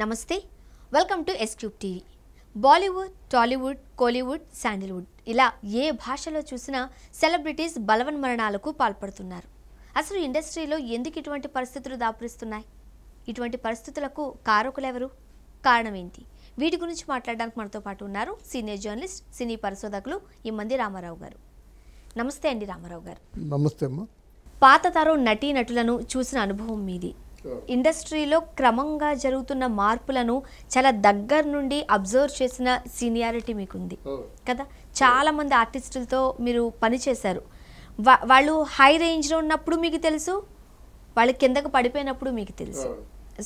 నమస్తే welcome to S cube TV Bollywood Tollywood Kollywood Sandalwood ఇలా ఏ భాషలో చూసినా సెలబ్రిటీస్ బలవన్ మరణాలకు పాల్పడుతున్నారు అసలు ఇండస్ట్రీలో ఎందుకు ఇటువంటి పరిస్థితులు దాపురిస్తున్నాయి ఇటువంటి పరిస్థితులకు కారకులెవరు కారణం ఏంటి వీటి గురించి మాట్లాడడానికి మనతో పాటు ఉన్నారు సీనియర్ జర్నలిస్ట్ సినీ పరిశోధకులు ఈ మంది రామారావు గారు నమస్తే అండి రామారావు గారు నమస్తే పాత తరం నటీ నటులను చూసిన అనుభవం మీది ఇండస్ట్రీలో క్రమంగా జరుగుతున్న మార్పులను చాలా దగ్గర నుండి అబ్జర్వ్ చేసిన సీనియారిటీ మీకుంది కదా చాలామంది ఆర్టిస్టులతో మీరు పనిచేశారు వా వాళ్ళు హై రేంజ్లో ఉన్నప్పుడు మీకు తెలుసు వాళ్ళు కిందకు పడిపోయినప్పుడు మీకు తెలుసు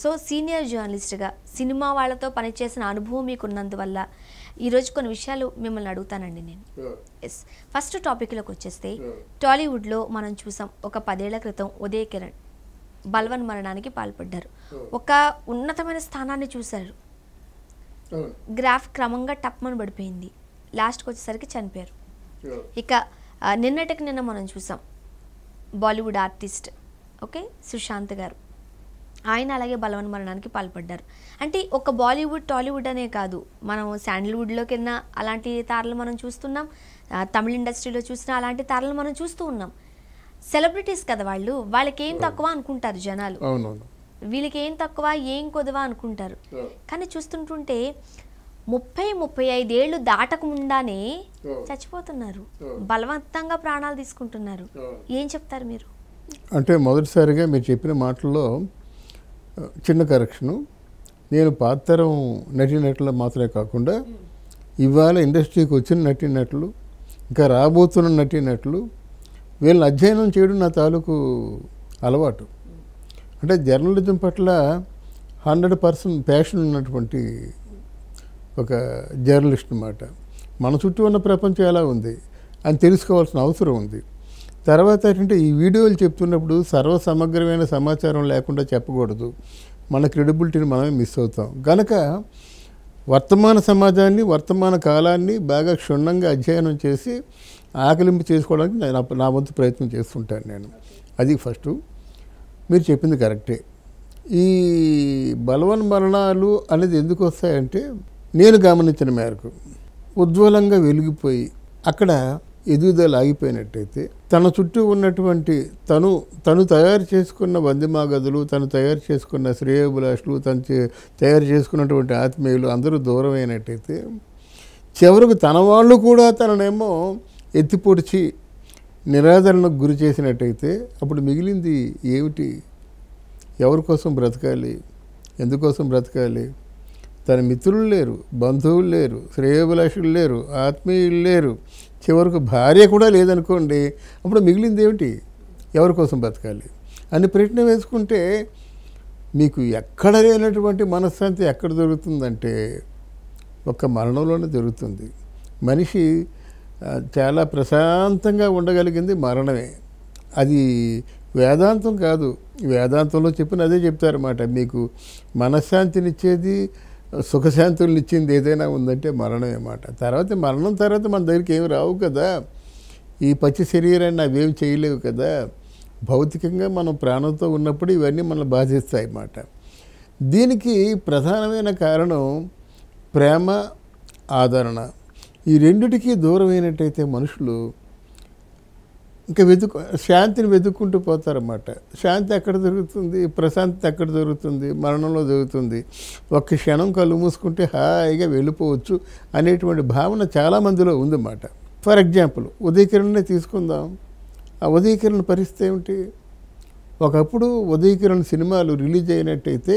సో సీనియర్ జర్నలిస్ట్గా సినిమా వాళ్ళతో పనిచేసిన అనుభవం మీకు ఉన్నందువల్ల ఈరోజు కొన్ని విషయాలు మిమ్మల్ని అడుగుతానండి నేను ఎస్ ఫస్ట్ టాపిక్లోకి వచ్చేస్తే టాలీవుడ్లో మనం చూసాం ఒక పదేళ్ల క్రితం ఉదయ కిరణ్ బలవన్ మరణానికి పాల్పడ్డారు ఒక ఉన్నతమైన స్థానాన్ని చూశారు గ్రాఫ్ క్రమంగా టప్మని పడిపోయింది లాస్ట్కి వచ్చేసరికి చనిపోయారు ఇక నిన్నటికి నిన్న మనం చూసాం బాలీవుడ్ ఆర్టిస్ట్ ఓకే సుశాంత్ గారు ఆయన అలాగే బలవన్ మరణానికి పాల్పడ్డారు అంటే ఒక బాలీవుడ్ టాలీవుడ్ అనే కాదు మనం శాండిల్వుడ్లో కింద అలాంటి తారలు మనం చూస్తున్నాం తమిళ ఇండస్ట్రీలో చూసిన అలాంటి తారలు మనం చూస్తూ ఉన్నాం సెలబ్రిటీస్ కదా వాళ్ళు వాళ్ళకి ఏం తక్కువ అనుకుంటారు జనాలు వీళ్ళకి ఏం తక్కువ ఏం కొదవ అనుకుంటారు కానీ చూస్తుంటుంటే ముప్పై ముప్పై ఐదేళ్లు దాటకముందానే చచ్చిపోతున్నారు బలవంతంగా ప్రాణాలు తీసుకుంటున్నారు ఏం చెప్తారు మీరు అంటే మొదటిసారిగా మీరు చెప్పిన మాటల్లో చిన్న కరెక్షను నేను పాతరం నటులు మాత్రమే కాకుండా ఇవాళ ఇండస్ట్రీకి వచ్చిన నటులు ఇంకా రాబోతున్న నటులు వీళ్ళని అధ్యయనం చేయడం నా తాలూకు అలవాటు అంటే జర్నలిజం పట్ల హండ్రెడ్ పర్సెంట్ ప్యాషన్ ఉన్నటువంటి ఒక జర్నలిస్ట్ అనమాట మన చుట్టూ ఉన్న ప్రపంచం ఎలా ఉంది అని తెలుసుకోవాల్సిన అవసరం ఉంది తర్వాత ఏంటంటే ఈ వీడియోలు చెప్తున్నప్పుడు సర్వసమగ్రమైన సమాచారం లేకుండా చెప్పకూడదు మన క్రెడిబిలిటీని మనమే మిస్ అవుతాం కనుక వర్తమాన సమాజాన్ని వర్తమాన కాలాన్ని బాగా క్షుణ్ణంగా అధ్యయనం చేసి ఆకలింపు చేసుకోవడానికి నేను నా వంతు ప్రయత్నం చేస్తుంటాను నేను అది ఫస్ట్ మీరు చెప్పింది కరెక్టే ఈ బలవన్ మరణాలు అనేది ఎందుకు వస్తాయంటే నేను గమనించిన మేరకు ఉజ్వలంగా వెలిగిపోయి అక్కడ ఎదుగుదల ఆగిపోయినట్టయితే తన చుట్టూ ఉన్నటువంటి తను తను తయారు చేసుకున్న వందిమాగదులు తను తయారు చేసుకున్న శ్రేయోభిలాషులు తను తయారు చేసుకున్నటువంటి ఆత్మీయులు అందరూ దూరమైనట్టయితే చివరకు తన వాళ్ళు కూడా తననేమో ఎత్తిపొడిచి నిరాదరణకు గురి చేసినట్టయితే అప్పుడు మిగిలింది ఏమిటి ఎవరి కోసం బ్రతకాలి ఎందుకోసం బ్రతకాలి తన మిత్రులు లేరు బంధువులు లేరు శ్రేయభిలాషులు లేరు ఆత్మీయులు లేరు చివరకు భార్య కూడా లేదనుకోండి అప్పుడు మిగిలింది ఏమిటి ఎవరి కోసం బ్రతకాలి అని ప్రయత్నం వేసుకుంటే మీకు ఎక్కడ లేనటువంటి మనశ్శాంతి ఎక్కడ దొరుకుతుందంటే ఒక మరణంలోనే దొరుకుతుంది మనిషి చాలా ప్రశాంతంగా ఉండగలిగింది మరణమే అది వేదాంతం కాదు వేదాంతంలో చెప్పిన అదే చెప్తారన్నమాట మీకు మనశ్శాంతినిచ్చేది సుఖశాంతులు ఇచ్చింది ఏదైనా ఉందంటే మరణమే అన్నమాట తర్వాత మరణం తర్వాత మన దగ్గరికి ఏమి రావు కదా ఈ పచ్చి శరీరాన్ని అవేమి చేయలేవు కదా భౌతికంగా మనం ప్రాణంతో ఉన్నప్పుడు ఇవన్నీ మనం బాధిస్తాయి అన్నమాట దీనికి ప్రధానమైన కారణం ప్రేమ ఆదరణ ఈ రెండిటికీ దూరమైనట్టయితే మనుషులు ఇంకా వెతుకు శాంతిని వెతుక్కుంటూ పోతారన్నమాట శాంతి ఎక్కడ దొరుకుతుంది ప్రశాంతత ఎక్కడ దొరుకుతుంది మరణంలో దొరుకుతుంది ఒక్క క్షణం కళ్ళు మూసుకుంటే హాయిగా వెళ్ళిపోవచ్చు అనేటువంటి భావన చాలామందిలో ఉందన్నమాట ఫర్ ఎగ్జాంపుల్ ఉదయకిరణ్నే తీసుకుందాం ఆ ఉదయకిరణ పరిస్థితి ఏమిటి ఒకప్పుడు ఉదయకిరణ్ సినిమాలు రిలీజ్ అయినట్టయితే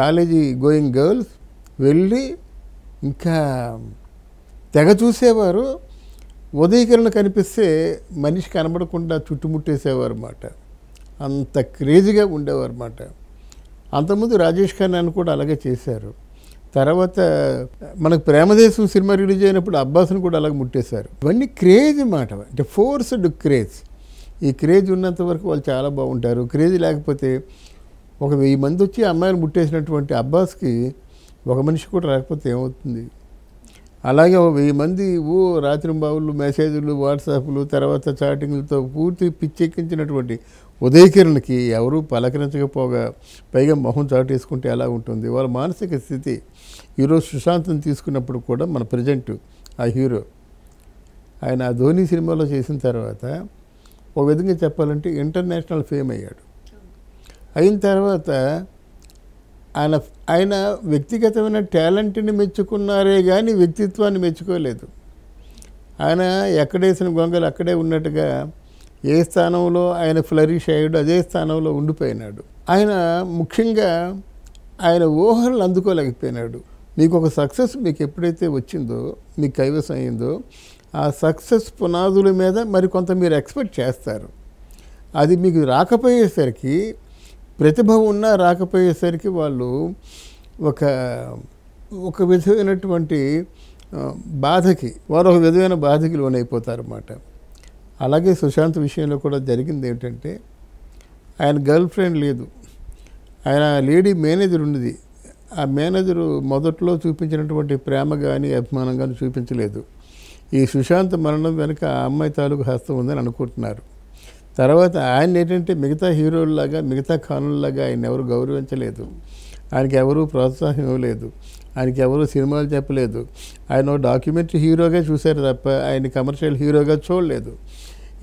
కాలేజీ గోయింగ్ గర్ల్స్ వెళ్ళి ఇంకా తెగ చూసేవారు ఉదయకిరణ కనిపిస్తే మనిషి కనబడకుండా చుట్టుముట్టేసేవారు అన్నమాట అంత క్రేజీగా ఉండేవారు అన్నమాట అంతకుముందు రాజేష్ అని కూడా అలాగే చేశారు తర్వాత మనకు ప్రేమదేశం సినిమా రిలీజ్ అయినప్పుడు అబ్బాస్ని కూడా అలాగే ముట్టేశారు ఇవన్నీ క్రేజ్ మాట అంటే ఫోర్స్డ్ క్రేజ్ ఈ క్రేజ్ ఉన్నంత వరకు వాళ్ళు చాలా బాగుంటారు క్రేజ్ లేకపోతే ఒక వెయ్యి మంది వచ్చి అమ్మాయిని ముట్టేసినటువంటి అబ్బాస్కి ఒక మనిషి కూడా రాకపోతే ఏమవుతుంది అలాగే ఒక వెయ్యి మంది ఓ రాత్రింబావులు మెసేజ్లు వాట్సాప్లు తర్వాత చాటింగ్లతో పూర్తి పిచ్చెక్కించినటువంటి ఉదయకిరణ్కి ఎవరూ పలకరించకపోగా పైగా మొహం చాటేసుకుంటే ఎలా ఉంటుంది వాళ్ళ మానసిక స్థితి ఈరోజు సుశాంతం తీసుకున్నప్పుడు కూడా మన ప్రజెంట్ ఆ హీరో ఆయన ఆ ధోని సినిమాలో చేసిన తర్వాత ఒక విధంగా చెప్పాలంటే ఇంటర్నేషనల్ ఫేమ్ అయ్యాడు అయిన తర్వాత ఆయన ఆయన వ్యక్తిగతమైన టాలెంట్ని మెచ్చుకున్నారే కానీ వ్యక్తిత్వాన్ని మెచ్చుకోలేదు ఆయన ఎక్కడేసిన గొంగలు అక్కడే ఉన్నట్టుగా ఏ స్థానంలో ఆయన ఫ్లరిష్ అయ్యాడు అదే స్థానంలో ఉండిపోయినాడు ఆయన ముఖ్యంగా ఆయన ఊహలను అందుకోలేకపోయినాడు మీకు ఒక సక్సెస్ మీకు ఎప్పుడైతే వచ్చిందో మీకు కైవసం అయిందో ఆ సక్సెస్ పునాదుల మీద మరి కొంత మీరు ఎక్స్పెక్ట్ చేస్తారు అది మీకు రాకపోయేసరికి ప్రతిభ ఉన్నా రాకపోయేసరికి వాళ్ళు ఒక ఒక విధమైనటువంటి బాధకి వారు ఒక విధమైన బాధకి లోనైపోతారన్నమాట అన్నమాట అలాగే సుశాంత్ విషయంలో కూడా జరిగింది ఏంటంటే ఆయన గర్ల్ ఫ్రెండ్ లేదు ఆయన లేడీ మేనేజర్ ఉన్నది ఆ మేనేజరు మొదట్లో చూపించినటువంటి ప్రేమ కానీ అభిమానం కానీ చూపించలేదు ఈ సుశాంత్ మరణం వెనుక ఆ అమ్మాయి తాలూకు హస్తం ఉందని అనుకుంటున్నారు తర్వాత ఆయన ఏంటంటే మిగతా హీరోల్లాగా మిగతా ఖానుల్లాగా ఆయన ఎవరు గౌరవించలేదు ఆయనకి ఎవరు ప్రోత్సాహం ఇవ్వలేదు ఆయనకి ఎవరు సినిమాలు చెప్పలేదు ఆయన డాక్యుమెంటరీ హీరోగా చూశారు తప్ప ఆయన కమర్షియల్ హీరోగా చూడలేదు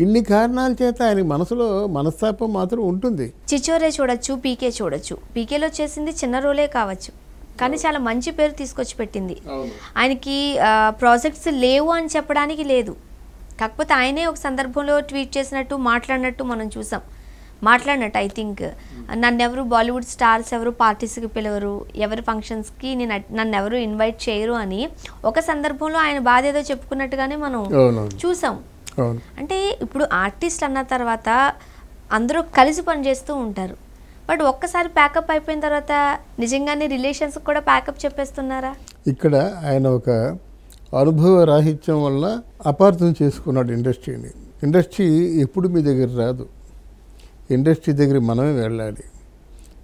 ఇన్ని కారణాల చేత ఆయన మనసులో మనస్తాపం మాత్రం ఉంటుంది చిచోరే చూడొచ్చు పీకే చూడొచ్చు పీకేలో చేసింది చిన్న రోలే కావచ్చు కానీ చాలా మంచి పేరు తీసుకొచ్చి పెట్టింది ఆయనకి ప్రాజెక్ట్స్ లేవు అని చెప్పడానికి లేదు కాకపోతే ఆయనే ఒక సందర్భంలో ట్వీట్ చేసినట్టు మాట్లాడినట్టు మనం చూసాం మాట్లాడినట్టు ఐ థింక్ నన్ను ఎవరు బాలీవుడ్ స్టార్స్ ఎవరు పార్టీస్కి పిలవరు ఎవరి ఫంక్షన్స్కి నేను నన్ను ఎవరు ఇన్వైట్ చేయరు అని ఒక సందర్భంలో ఆయన బాధ ఏదో చెప్పుకున్నట్టుగానే మనం చూసాం అంటే ఇప్పుడు ఆర్టిస్ట్ అన్న తర్వాత అందరూ కలిసి పనిచేస్తూ ఉంటారు బట్ ఒక్కసారి ప్యాకప్ అయిపోయిన తర్వాత నిజంగానే రిలేషన్స్ కూడా ప్యాకప్ చెప్పేస్తున్నారా ఇక్కడ ఆయన ఒక అనుభవ రాహిత్యం వల్ల అపార్థం చేసుకున్నాడు ఇండస్ట్రీని ఇండస్ట్రీ ఎప్పుడు మీ దగ్గర రాదు ఇండస్ట్రీ దగ్గర మనమే వెళ్ళాలి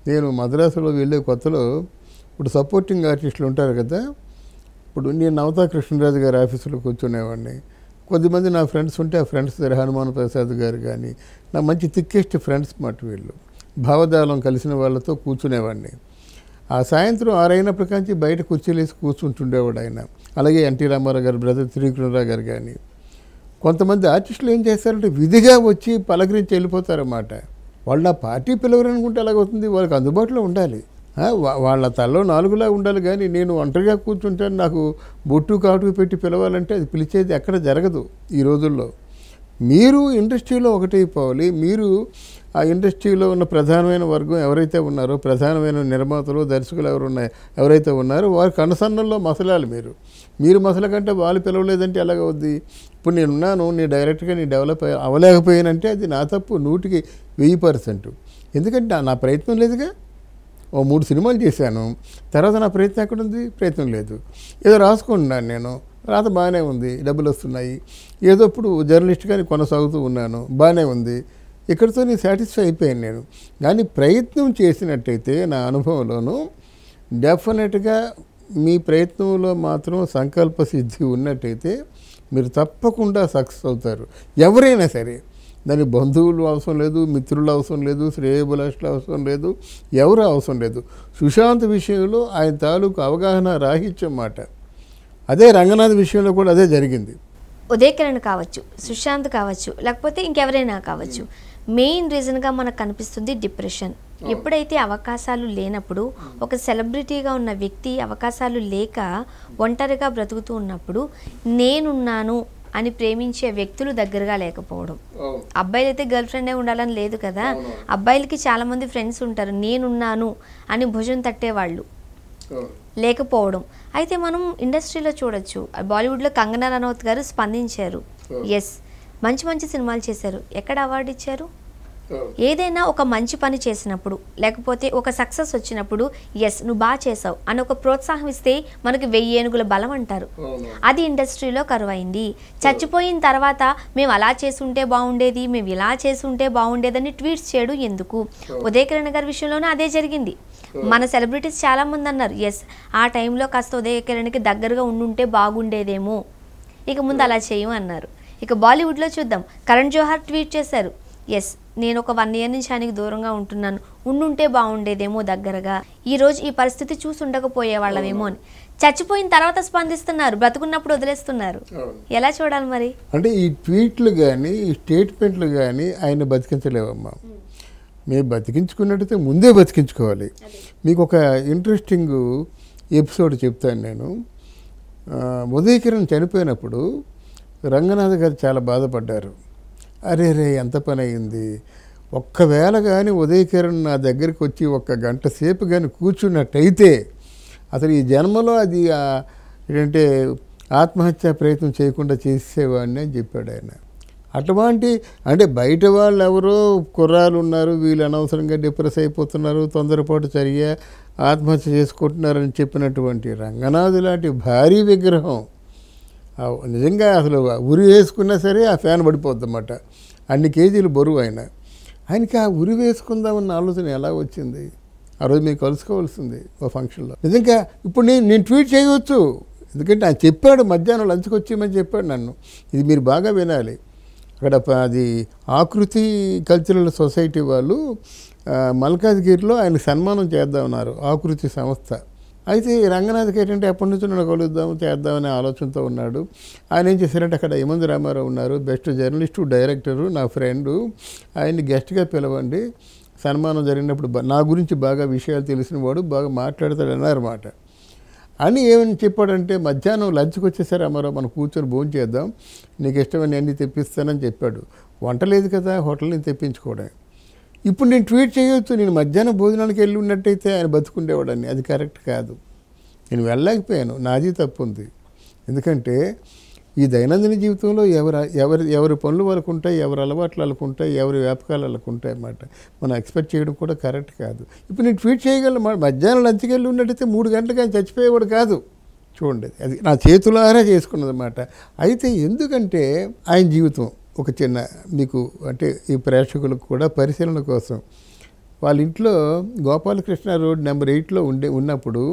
నేను మద్రాసులో వెళ్ళే కొత్తలో ఇప్పుడు సపోర్టింగ్ ఆర్టిస్టులు ఉంటారు కదా ఇప్పుడు నేను నవతా కృష్ణరాజు గారి ఆఫీసులో కూర్చునేవాడిని కొద్దిమంది నా ఫ్రెండ్స్ ఉంటే ఆ ఫ్రెండ్స్ దగ్గర హనుమాన్ ప్రసాద్ గారు కానీ నా మంచి థిక్కెస్ట్ ఫ్రెండ్స్ మాట వీళ్ళు భావజాలం కలిసిన వాళ్ళతో కూర్చునేవాడిని ఆ సాయంత్రం ఆరైనప్పటికీ నుంచి బయట కూర్చోలేసి కూర్చుంటుండేవాడు ఆయన అలాగే ఎన్టీ రామారావు గారు బ్రదర్ త్రివిక్రమరావు గారు కానీ కొంతమంది ఆర్టిస్టులు ఏం చేస్తారంటే విధిగా వచ్చి పలకరించి వెళ్ళిపోతారన్నమాట వాళ్ళ పార్టీ పిలవరనుకుంటే అలాగవుతుంది వాళ్ళకి అందుబాటులో ఉండాలి వాళ్ళ తలలో నాలుగులా ఉండాలి కానీ నేను ఒంటరిగా కూర్చుంటాను నాకు బొట్టు కాటుకు పెట్టి పిలవాలంటే అది పిలిచేది ఎక్కడ జరగదు ఈ రోజుల్లో మీరు ఇండస్ట్రీలో ఒకటైపోవాలి మీరు ఆ ఇండస్ట్రీలో ఉన్న ప్రధానమైన వర్గం ఎవరైతే ఉన్నారో ప్రధానమైన నిర్మాతలు దర్శకులు ఎవరు ఉన్నాయో ఎవరైతే ఉన్నారో వారి కనుసన్నల్లో మసలాలి మీరు మీరు మసల కంటే వాళ్ళు పిలవలేదంటే ఎలాగ అవుద్ది ఇప్పుడు నేనున్నాను నేను డైరెక్ట్గా నీ డెవలప్ అవ్వలేకపోయానంటే అది నా తప్పు నూటికి వెయ్యి పర్సెంట్ ఎందుకంటే నా ప్రయత్నం లేదుగా ఓ మూడు సినిమాలు చేశాను తర్వాత నా ప్రయత్నం ఎక్కడుంది ప్రయత్నం లేదు ఏదో రాసుకుంటున్నాను నేను రాత బాగానే ఉంది డబ్బులు వస్తున్నాయి ఏదో ఇప్పుడు కానీ కొనసాగుతూ ఉన్నాను బాగానే ఉంది ఇక్కడితో నేను సాటిస్ఫై అయిపోయాను నేను కానీ ప్రయత్నం చేసినట్టయితే నా అనుభవంలోనూ డెఫినెట్గా మీ ప్రయత్నంలో మాత్రం సంకల్ప సిద్ధి ఉన్నట్టయితే మీరు తప్పకుండా సక్సెస్ అవుతారు ఎవరైనా సరే దాని బంధువులు అవసరం లేదు మిత్రులు అవసరం లేదు శ్రేయభిలాషులు అవసరం లేదు ఎవరు అవసరం లేదు సుశాంత్ విషయంలో ఆయన తాలూకు అవగాహన రాహిత్యం మాట అదే రంగనాథ్ విషయంలో కూడా అదే జరిగింది ఉదయకిరణ్ కావచ్చు సుశాంత్ కావచ్చు లేకపోతే ఇంకెవరైనా కావచ్చు మెయిన్ రీజన్గా మనకు కనిపిస్తుంది డిప్రెషన్ ఎప్పుడైతే అవకాశాలు లేనప్పుడు ఒక సెలబ్రిటీగా ఉన్న వ్యక్తి అవకాశాలు లేక ఒంటరిగా బ్రతుకుతూ ఉన్నప్పుడు నేనున్నాను అని ప్రేమించే వ్యక్తులు దగ్గరగా లేకపోవడం అబ్బాయిలైతే గర్ల్ ఫ్రెండే ఉండాలని లేదు కదా అబ్బాయిలకి చాలామంది ఫ్రెండ్స్ ఉంటారు నేనున్నాను అని భుజం తట్టేవాళ్ళు లేకపోవడం అయితే మనం ఇండస్ట్రీలో చూడొచ్చు బాలీవుడ్లో కంగనా రనౌత్ గారు స్పందించారు ఎస్ మంచి మంచి సినిమాలు చేశారు ఎక్కడ అవార్డు ఇచ్చారు ఏదైనా ఒక మంచి పని చేసినప్పుడు లేకపోతే ఒక సక్సెస్ వచ్చినప్పుడు ఎస్ నువ్వు బాగా చేసావు అని ఒక ప్రోత్సాహం ఇస్తే మనకి వెయ్యి ఏనుగుల బలం అంటారు అది ఇండస్ట్రీలో కరువైంది చచ్చిపోయిన తర్వాత మేము అలా చేసుంటే బాగుండేది మేము ఇలా చేసుంటే బాగుండేదని ట్వీట్స్ చేయడం ఎందుకు ఉదయ కిరణ్ గారి విషయంలోనే అదే జరిగింది మన సెలబ్రిటీస్ చాలామంది అన్నారు ఎస్ ఆ టైంలో కాస్త ఉదయ కిరణ్కి దగ్గరగా ఉండుంటే బాగుండేదేమో ఇక ముందు అలా చేయము అన్నారు ఇక బాలీవుడ్లో చూద్దాం కరణ్ జోహార్ ట్వీట్ చేశారు ఎస్ నేను ఒక వన్ ఇయర్ నుంచి ఆయనకి దూరంగా ఉంటున్నాను ఉండుంటే బాగుండేదేమో దగ్గరగా ఈరోజు ఈ పరిస్థితి చూసి ఉండకపోయేవాళ్ళమేమో అని చచ్చిపోయిన తర్వాత స్పందిస్తున్నారు బ్రతుకున్నప్పుడు వదిలేస్తున్నారు ఎలా చూడాలి మరి అంటే ఈ ట్వీట్లు కానీ ఈ స్టేట్మెంట్లు కానీ ఆయన బతికించలేవమ్మా మేము బతికించుకున్నట్టయితే ముందే బతికించుకోవాలి మీకు ఒక ఇంట్రెస్టింగ్ ఎపిసోడ్ చెప్తాను నేను ఉదయకిరణ్ చనిపోయినప్పుడు రంగనాథ్ గారు చాలా బాధపడ్డారు అరే రే ఎంత పని అయింది ఒక్కవేళ కానీ ఉదయకిరణ్ నా దగ్గరికి వచ్చి ఒక్క గంట సేపు కానీ కూర్చున్నట్టయితే అసలు ఈ జన్మలో అది ఏంటంటే ఆత్మహత్య ప్రయత్నం చేయకుండా చేసేవాడిని అని చెప్పాడు ఆయన అటువంటి అంటే బయట వాళ్ళు ఎవరో కుర్రాలు ఉన్నారు వీళ్ళు అనవసరంగా డిప్రెస్ అయిపోతున్నారు తొందరపాటు చర్య ఆత్మహత్య చేసుకుంటున్నారని చెప్పినటువంటి రంగనాథు లాంటి భారీ విగ్రహం నిజంగా అసలు ఉరి వేసుకున్నా సరే ఆ ఫ్యాన్ పడిపోద్దన్నమాట అన్ని కేజీలు బరువు ఆయన ఆయనకి ఆ ఉరి వేసుకుందామన్న ఆలోచన ఎలా వచ్చింది ఆ రోజు మీరు కలుసుకోవాల్సింది ఓ ఫంక్షన్లో నిజంగా ఇప్పుడు నేను నేను ట్వీట్ చేయవచ్చు ఎందుకంటే ఆయన చెప్పాడు మధ్యాహ్నం లంచ్కి వచ్చేయమని చెప్పాడు నన్ను ఇది మీరు బాగా వినాలి అక్కడ అది ఆకృతి కల్చరల్ సొసైటీ వాళ్ళు మల్కాజ్గిరిలో ఆయన సన్మానం చేద్దామన్నారు ఆకృతి సంస్థ అయితే ఈ రంగనాథ్కి ఏంటంటే ఎప్పటి నుంచి నన్ను కలుద్దాం చేద్దామనే ఆలోచనతో ఉన్నాడు ఆయన ఏం చేశారంటే అక్కడ యమంది రామారావు ఉన్నారు బెస్ట్ జర్నలిస్టు డైరెక్టరు నా ఫ్రెండు ఆయన్ని గెస్ట్గా పిలవండి సన్మానం జరిగినప్పుడు నా గురించి బాగా విషయాలు తెలిసిన వాడు బాగా మాట్లాడతాడు అన్నారన్నమాట అని ఏమని చెప్పాడంటే మధ్యాహ్నం లంచ్కి వచ్చేసారు అమ్మారావు మనం కూర్చొని భోజనం చేద్దాం నీకు ఇష్టమైన అన్నీ తెప్పిస్తానని చెప్పాడు వంట లేదు కదా హోటల్ నుంచి తెప్పించుకోవడం ఇప్పుడు నేను ట్వీట్ చేయవచ్చు నేను మధ్యాహ్నం భోజనానికి వెళ్ళి ఉన్నట్టయితే ఆయన బతుకుండేవాడని అది కరెక్ట్ కాదు నేను వెళ్ళలేకపోయాను నాది తప్పు ఉంది ఎందుకంటే ఈ దైనందిన జీవితంలో ఎవరు ఎవరి ఎవరి పనులు వాళ్ళకు ఉంటాయి ఎవరి అలవాట్లు వాళ్ళకు ఉంటాయి ఎవరి వ్యాపకాలు వాళ్ళకు ఉంటాయి అన్నమాట మనం ఎక్స్పెక్ట్ చేయడం కూడా కరెక్ట్ కాదు ఇప్పుడు నేను ట్వీట్ చేయగలను మధ్యాహ్నం లంచ్కి వెళ్ళి ఉన్నట్టయితే మూడు గంటలకు ఆయన చచ్చిపోయేవాడు కాదు చూడండి అది నా చేతులారా చేసుకున్నదన్నమాట అయితే ఎందుకంటే ఆయన జీవితం ఒక చిన్న మీకు అంటే ఈ ప్రేక్షకులకు కూడా పరిశీలన కోసం వాళ్ళ ఇంట్లో గోపాలకృష్ణ రోడ్ నెంబర్ ఎయిట్లో ఉండే ఉన్నప్పుడు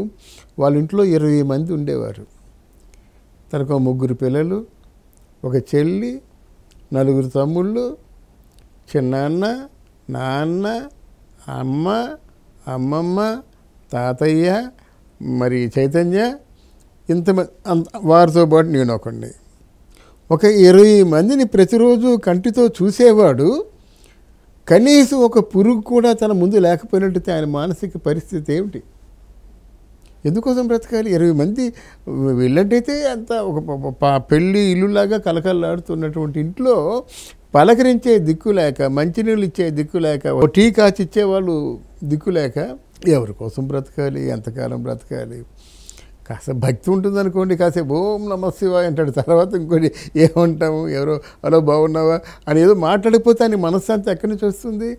వాళ్ళ ఇంట్లో ఇరవై మంది ఉండేవారు తనకు ముగ్గురు పిల్లలు ఒక చెల్లి నలుగురు తమ్ముళ్ళు చిన్నాన్న నాన్న అమ్మ అమ్మమ్మ తాతయ్య మరి చైతన్య ఇంత వారితో పాటు నేను ఒకండి ఒక ఇరవై మందిని ప్రతిరోజు కంటితో చూసేవాడు కనీసం ఒక పురుగు కూడా తన ముందు లేకపోయినట్టు ఆయన మానసిక పరిస్థితి ఏమిటి ఎందుకోసం బ్రతకాలి ఇరవై మంది వెళ్ళట్టయితే అంత ఒక పెళ్ళి ఇల్లులాగా కలకలాడుతున్నటువంటి ఇంట్లో పలకరించే దిక్కు లేక మంచినీళ్ళు ఇచ్చే దిక్కు లేక టీ కాచి ఇచ్చేవాళ్ళు దిక్కు లేక ఎవరి కోసం బ్రతకాలి ఎంతకాలం బ్రతకాలి కాసేపు భక్తి ఉంటుంది అనుకోండి కాసేపు ఓం నమశివాయ అంటాడు తర్వాత ఇంకోటి ఏమంటాము ఎవరో హలో బాగున్నావా అని ఏదో మాట్లాడిపోతే అని మనశ్శాంతి ఎక్కడి నుంచి వస్తుంది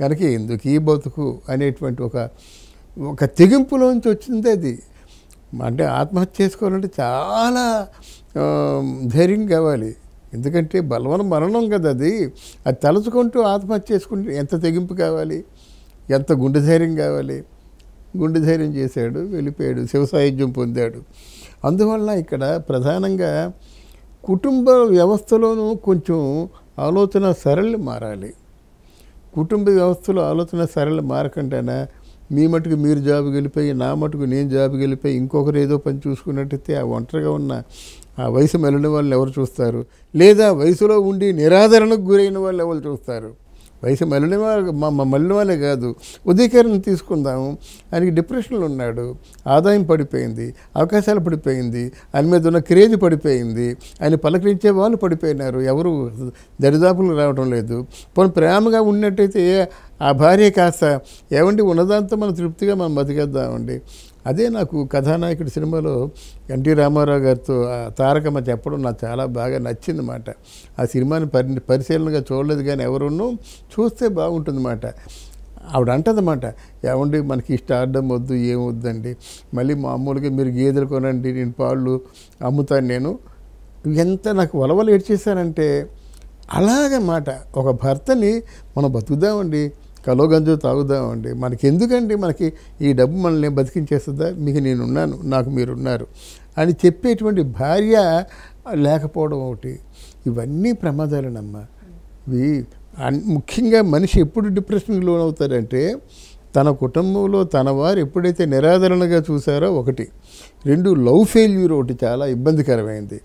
కనుక ఎందుకు ఈ బతుకు అనేటువంటి ఒక ఒక తెగింపులోంచి వచ్చింది అది అంటే ఆత్మహత్య చేసుకోవాలంటే చాలా ధైర్యం కావాలి ఎందుకంటే బలవన మరణం కదా అది అది తలుచుకుంటూ ఆత్మహత్య చేసుకుంటే ఎంత తెగింపు కావాలి ఎంత గుండె ధైర్యం కావాలి గుండె ధైర్యం చేశాడు వెళ్ళిపోయాడు శివ సాయుధ్యం పొందాడు అందువల్ల ఇక్కడ ప్రధానంగా కుటుంబ వ్యవస్థలోనూ కొంచెం ఆలోచన సరళి మారాలి కుటుంబ వ్యవస్థలో ఆలోచన సరళి మారకుండానే మీ మటుకు మీరు జాబు గెలిపోయి నా మటుకు నేను జాబు గెలిపోయి ఇంకొకరు ఏదో పని చూసుకున్నట్టయితే ఆ ఒంటరిగా ఉన్న ఆ వయసు మెళ్ళిన వాళ్ళని ఎవరు చూస్తారు లేదా వయసులో ఉండి నిరాదరణకు గురైన వాళ్ళు ఎవరు చూస్తారు వయసు మళ్ళీ మళ్ళీ కాదు ఉదయకరణ తీసుకుందాము ఆయనకి డిప్రెషన్లో ఉన్నాడు ఆదాయం పడిపోయింది అవకాశాలు పడిపోయింది ఆయన మీద ఉన్న క్రేజ్ పడిపోయింది ఆయన పలకరించే వాళ్ళు పడిపోయినారు ఎవరు దరిదాపులు రావడం లేదు పోనీ ప్రేమగా ఉన్నట్టయితే ఆ భార్య కాస్త ఏమండి ఉన్నదంతా మనం తృప్తిగా మనం బతికేద్దామండి అదే నాకు కథానాయకుడు సినిమాలో ఎన్టీ రామారావు గారితో తారకమ్మ చెప్పడం నాకు చాలా బాగా నచ్చింది మాట ఆ సినిమాని పరి పరిశీలనగా చూడలేదు కానీ ఎవరున్నో చూస్తే బాగుంటుంది మాట ఆవిడ అంటదన్నమాట ఏమండి మనకి ఆడడం వద్దు ఏం వద్దండి మళ్ళీ మామూలుగా మీరు గేదెలు కొనండి నేను పాళ్ళు అమ్ముతాను నేను ఎంత నాకు వలవలు ఏడ్చేశానంటే అలాగే మాట ఒక భర్తని మనం బతుకుదామండి కలోగంజు తాగుదామండి మనకి ఎందుకండి మనకి ఈ డబ్బు మనల్ని బతికించేస్తుందా మీకు నేనున్నాను నాకు మీరున్నారు అని చెప్పేటువంటి భార్య లేకపోవడం ఒకటి ఇవన్నీ ప్రమాదాలనమ్మా ఇవి ముఖ్యంగా మనిషి ఎప్పుడు డిప్రెషన్కి అవుతారంటే తన కుటుంబంలో తన వారు ఎప్పుడైతే నిరాదరణగా చూసారో ఒకటి రెండు లవ్ ఫెయిల్యూర్ ఒకటి చాలా ఇబ్బందికరమైంది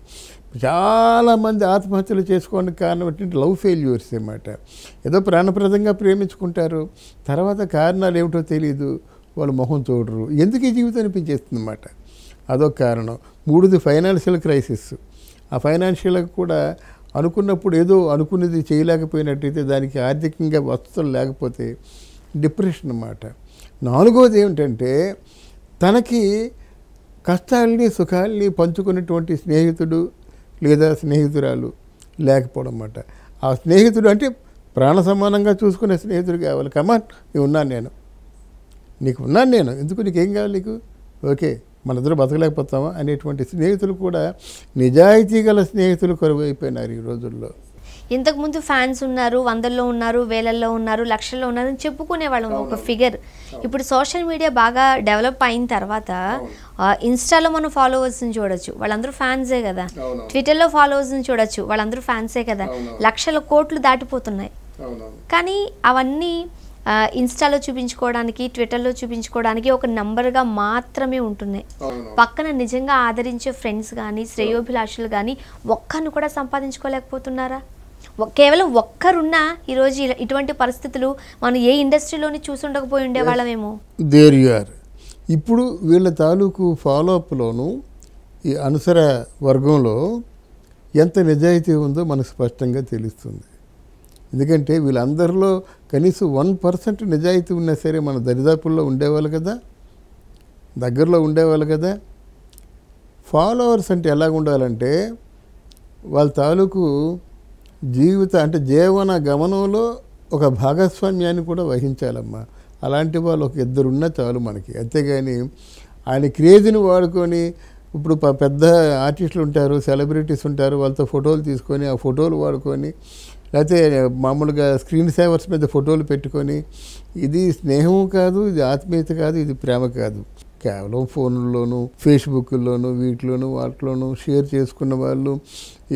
చాలామంది ఆత్మహత్యలు చేసుకోవడానికి కారణం ఏంటంటే లవ్ ఫెయిల్యూర్స్ అన్నమాట ఏదో ప్రాణప్రదంగా ప్రేమించుకుంటారు తర్వాత కారణాలు ఏమిటో తెలియదు వాళ్ళు మొహం చూడరు ఎందుకు ఈ జీవితం అనిపించేస్తుంది అన్నమాట అదొక కారణం మూడోది ఫైనాన్షియల్ క్రైసిస్ ఆ ఫైనాన్షియల్ కూడా అనుకున్నప్పుడు ఏదో అనుకున్నది చేయలేకపోయినట్టయితే దానికి ఆర్థికంగా వస్తువులు లేకపోతే డిప్రెషన్ అన్నమాట నాలుగోది ఏమిటంటే తనకి కష్టాల్ని సుఖాలని పంచుకునేటువంటి స్నేహితుడు లేదా స్నేహితురాలు లేకపోవడం అన్నమాట ఆ స్నేహితుడు అంటే ప్రాణ సమానంగా చూసుకునే స్నేహితుడు కావాలి కమాన్ నీవు ఉన్నాను నేను నీకు ఉన్నాను నేను ఎందుకు నీకేం కావాలి నీకు ఓకే మనందరూ బతకలేకపోతామా అనేటువంటి స్నేహితులు కూడా నిజాయితీ గల స్నేహితులు కొరవైపోయినారు ఈ రోజుల్లో ఇంతకుముందు ఫ్యాన్స్ ఉన్నారు వందల్లో ఉన్నారు వేలల్లో ఉన్నారు లక్షల్లో ఉన్నారు అని చెప్పుకునే వాళ్ళం ఒక ఫిగర్ ఇప్పుడు సోషల్ మీడియా బాగా డెవలప్ అయిన తర్వాత ఇన్స్టాలో మనం ఫాలోవర్స్ని చూడొచ్చు వాళ్ళందరూ ఫ్యాన్సే కదా ట్విట్టర్లో ఫాలోవర్స్ని చూడొచ్చు వాళ్ళందరూ ఫ్యాన్సే కదా లక్షల కోట్లు దాటిపోతున్నాయి కానీ అవన్నీ ఇన్స్టాలో చూపించుకోవడానికి ట్విట్టర్లో చూపించుకోవడానికి ఒక నంబర్గా మాత్రమే ఉంటున్నాయి పక్కన నిజంగా ఆదరించే ఫ్రెండ్స్ కానీ శ్రేయోభిలాషులు కానీ ఒక్కరిని కూడా సంపాదించుకోలేకపోతున్నారా కేవలం ఒక్కరున్నా ఈరోజు ఇటువంటి పరిస్థితులు మనం ఏ ఇండస్ట్రీలోని చూసి ఉండకపోయి ఉండేవాళ్ళమేమో దేర్ యు ఆర్ ఇప్పుడు వీళ్ళ తాలూకు ఫాలోఅప్లోను ఈ అనుసర వర్గంలో ఎంత నిజాయితీ ఉందో మనకు స్పష్టంగా తెలుస్తుంది ఎందుకంటే వీళ్ళందరిలో కనీసం వన్ పర్సెంట్ నిజాయితీ ఉన్నా సరే మన దరిదాపుల్లో ఉండేవాళ్ళు కదా దగ్గరలో ఉండేవాళ్ళు కదా ఫాలోవర్స్ అంటే ఎలా ఉండాలంటే వాళ్ళ తాలూకు జీవిత అంటే జీవన గమనంలో ఒక భాగస్వామ్యాన్ని కూడా వహించాలమ్మా అలాంటి వాళ్ళు ఒక ఇద్దరున్నా చాలు మనకి అంతేగాని ఆయన క్రేజ్ని వాడుకొని ఇప్పుడు పెద్ద ఆర్టిస్టులు ఉంటారు సెలబ్రిటీస్ ఉంటారు వాళ్ళతో ఫోటోలు తీసుకొని ఆ ఫోటోలు వాడుకొని లేకపోతే మామూలుగా స్క్రీన్ సేవర్స్ మీద ఫోటోలు పెట్టుకొని ఇది స్నేహం కాదు ఇది ఆత్మీయత కాదు ఇది ప్రేమ కాదు కేవలం ఫోన్లోను ఫేస్బుక్లోను వీటిలోను వాటిలోను షేర్ చేసుకున్న వాళ్ళు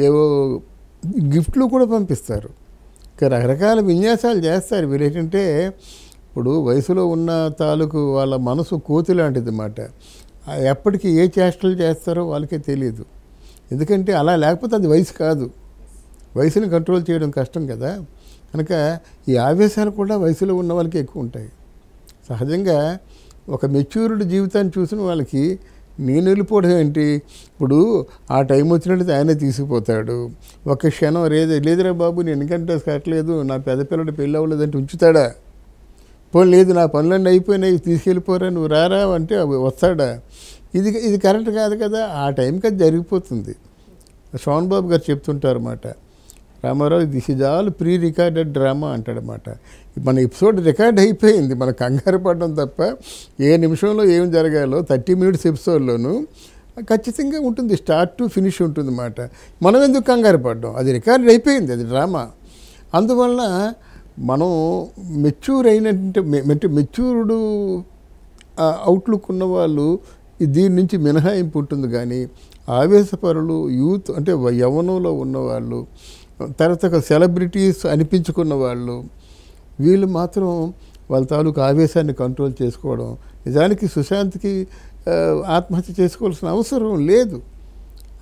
ఏవో గిఫ్ట్లు కూడా పంపిస్తారు రకరకాల విన్యాసాలు చేస్తారు వీరేంటంటే ఇప్పుడు వయసులో ఉన్న తాలూకు వాళ్ళ మనసు కోతి లాంటిది అన్నమాట ఎప్పటికీ ఏ చేష్టలు చేస్తారో వాళ్ళకే తెలియదు ఎందుకంటే అలా లేకపోతే అది వయసు కాదు వయసుని కంట్రోల్ చేయడం కష్టం కదా కనుక ఈ ఆవేశాలు కూడా వయసులో ఉన్న వాళ్ళకి ఎక్కువ ఉంటాయి సహజంగా ఒక మెచ్యూర్డ్ జీవితాన్ని చూసిన వాళ్ళకి నేను వెళ్ళిపోవడం ఏంటి ఇప్పుడు ఆ టైం వచ్చినట్టు ఆయనే తీసుకుపోతాడు ఒక క్షణం లేదు లేదురా బాబు నేను ఎందుకంటే కట్టలేదు నా పెద్ద పిల్లడు పెళ్ళి అవ్వలేదంటే ఉంచుతాడా పోనీ లేదు నా పనులన్నీ అయిపోయినాయి తీసుకెళ్ళిపోరా నువ్వు రారా అంటే అవి వస్తాడా ఇది ఇది కరెక్ట్ కాదు కదా ఆ టైంకి అది జరిగిపోతుంది శోన్ బాబు గారు చెప్తుంటారు అన్నమాట Rama Rao this is all pre recorded drama అంటాడనమాట మన ఎపిసోడ్ రికార్డ్ అయిపోయింది మన కంగారు పడడం తప్ప ఏ నిమిషంలో ఏం జరగాలో థర్టీ మినిట్స్ ఎపిసోడ్లోనూ ఖచ్చితంగా ఉంటుంది స్టార్ట్ టు ఫినిష్ ఉంటుంది అన్నమాట మనం ఎందుకు కంగారు పడ్డాం అది రికార్డ్ అయిపోయింది అది డ్రామా అందువలన మనం మెచ్యూర్ అయినట్టు అంటే మెచ్యూర్డు అవుట్లుక్ ఉన్న వాళ్ళు దీని నుంచి మినహాయింపు ఉంటుంది కానీ ఆవేశపరులు యూత్ అంటే యవనంలో ఉన్నవాళ్ళు తర్వాత ఒక సెలబ్రిటీస్ అనిపించుకున్న వాళ్ళు వీళ్ళు మాత్రం వాళ్ళ తాలూకు ఆవేశాన్ని కంట్రోల్ చేసుకోవడం నిజానికి సుశాంత్కి ఆత్మహత్య చేసుకోవాల్సిన అవసరం లేదు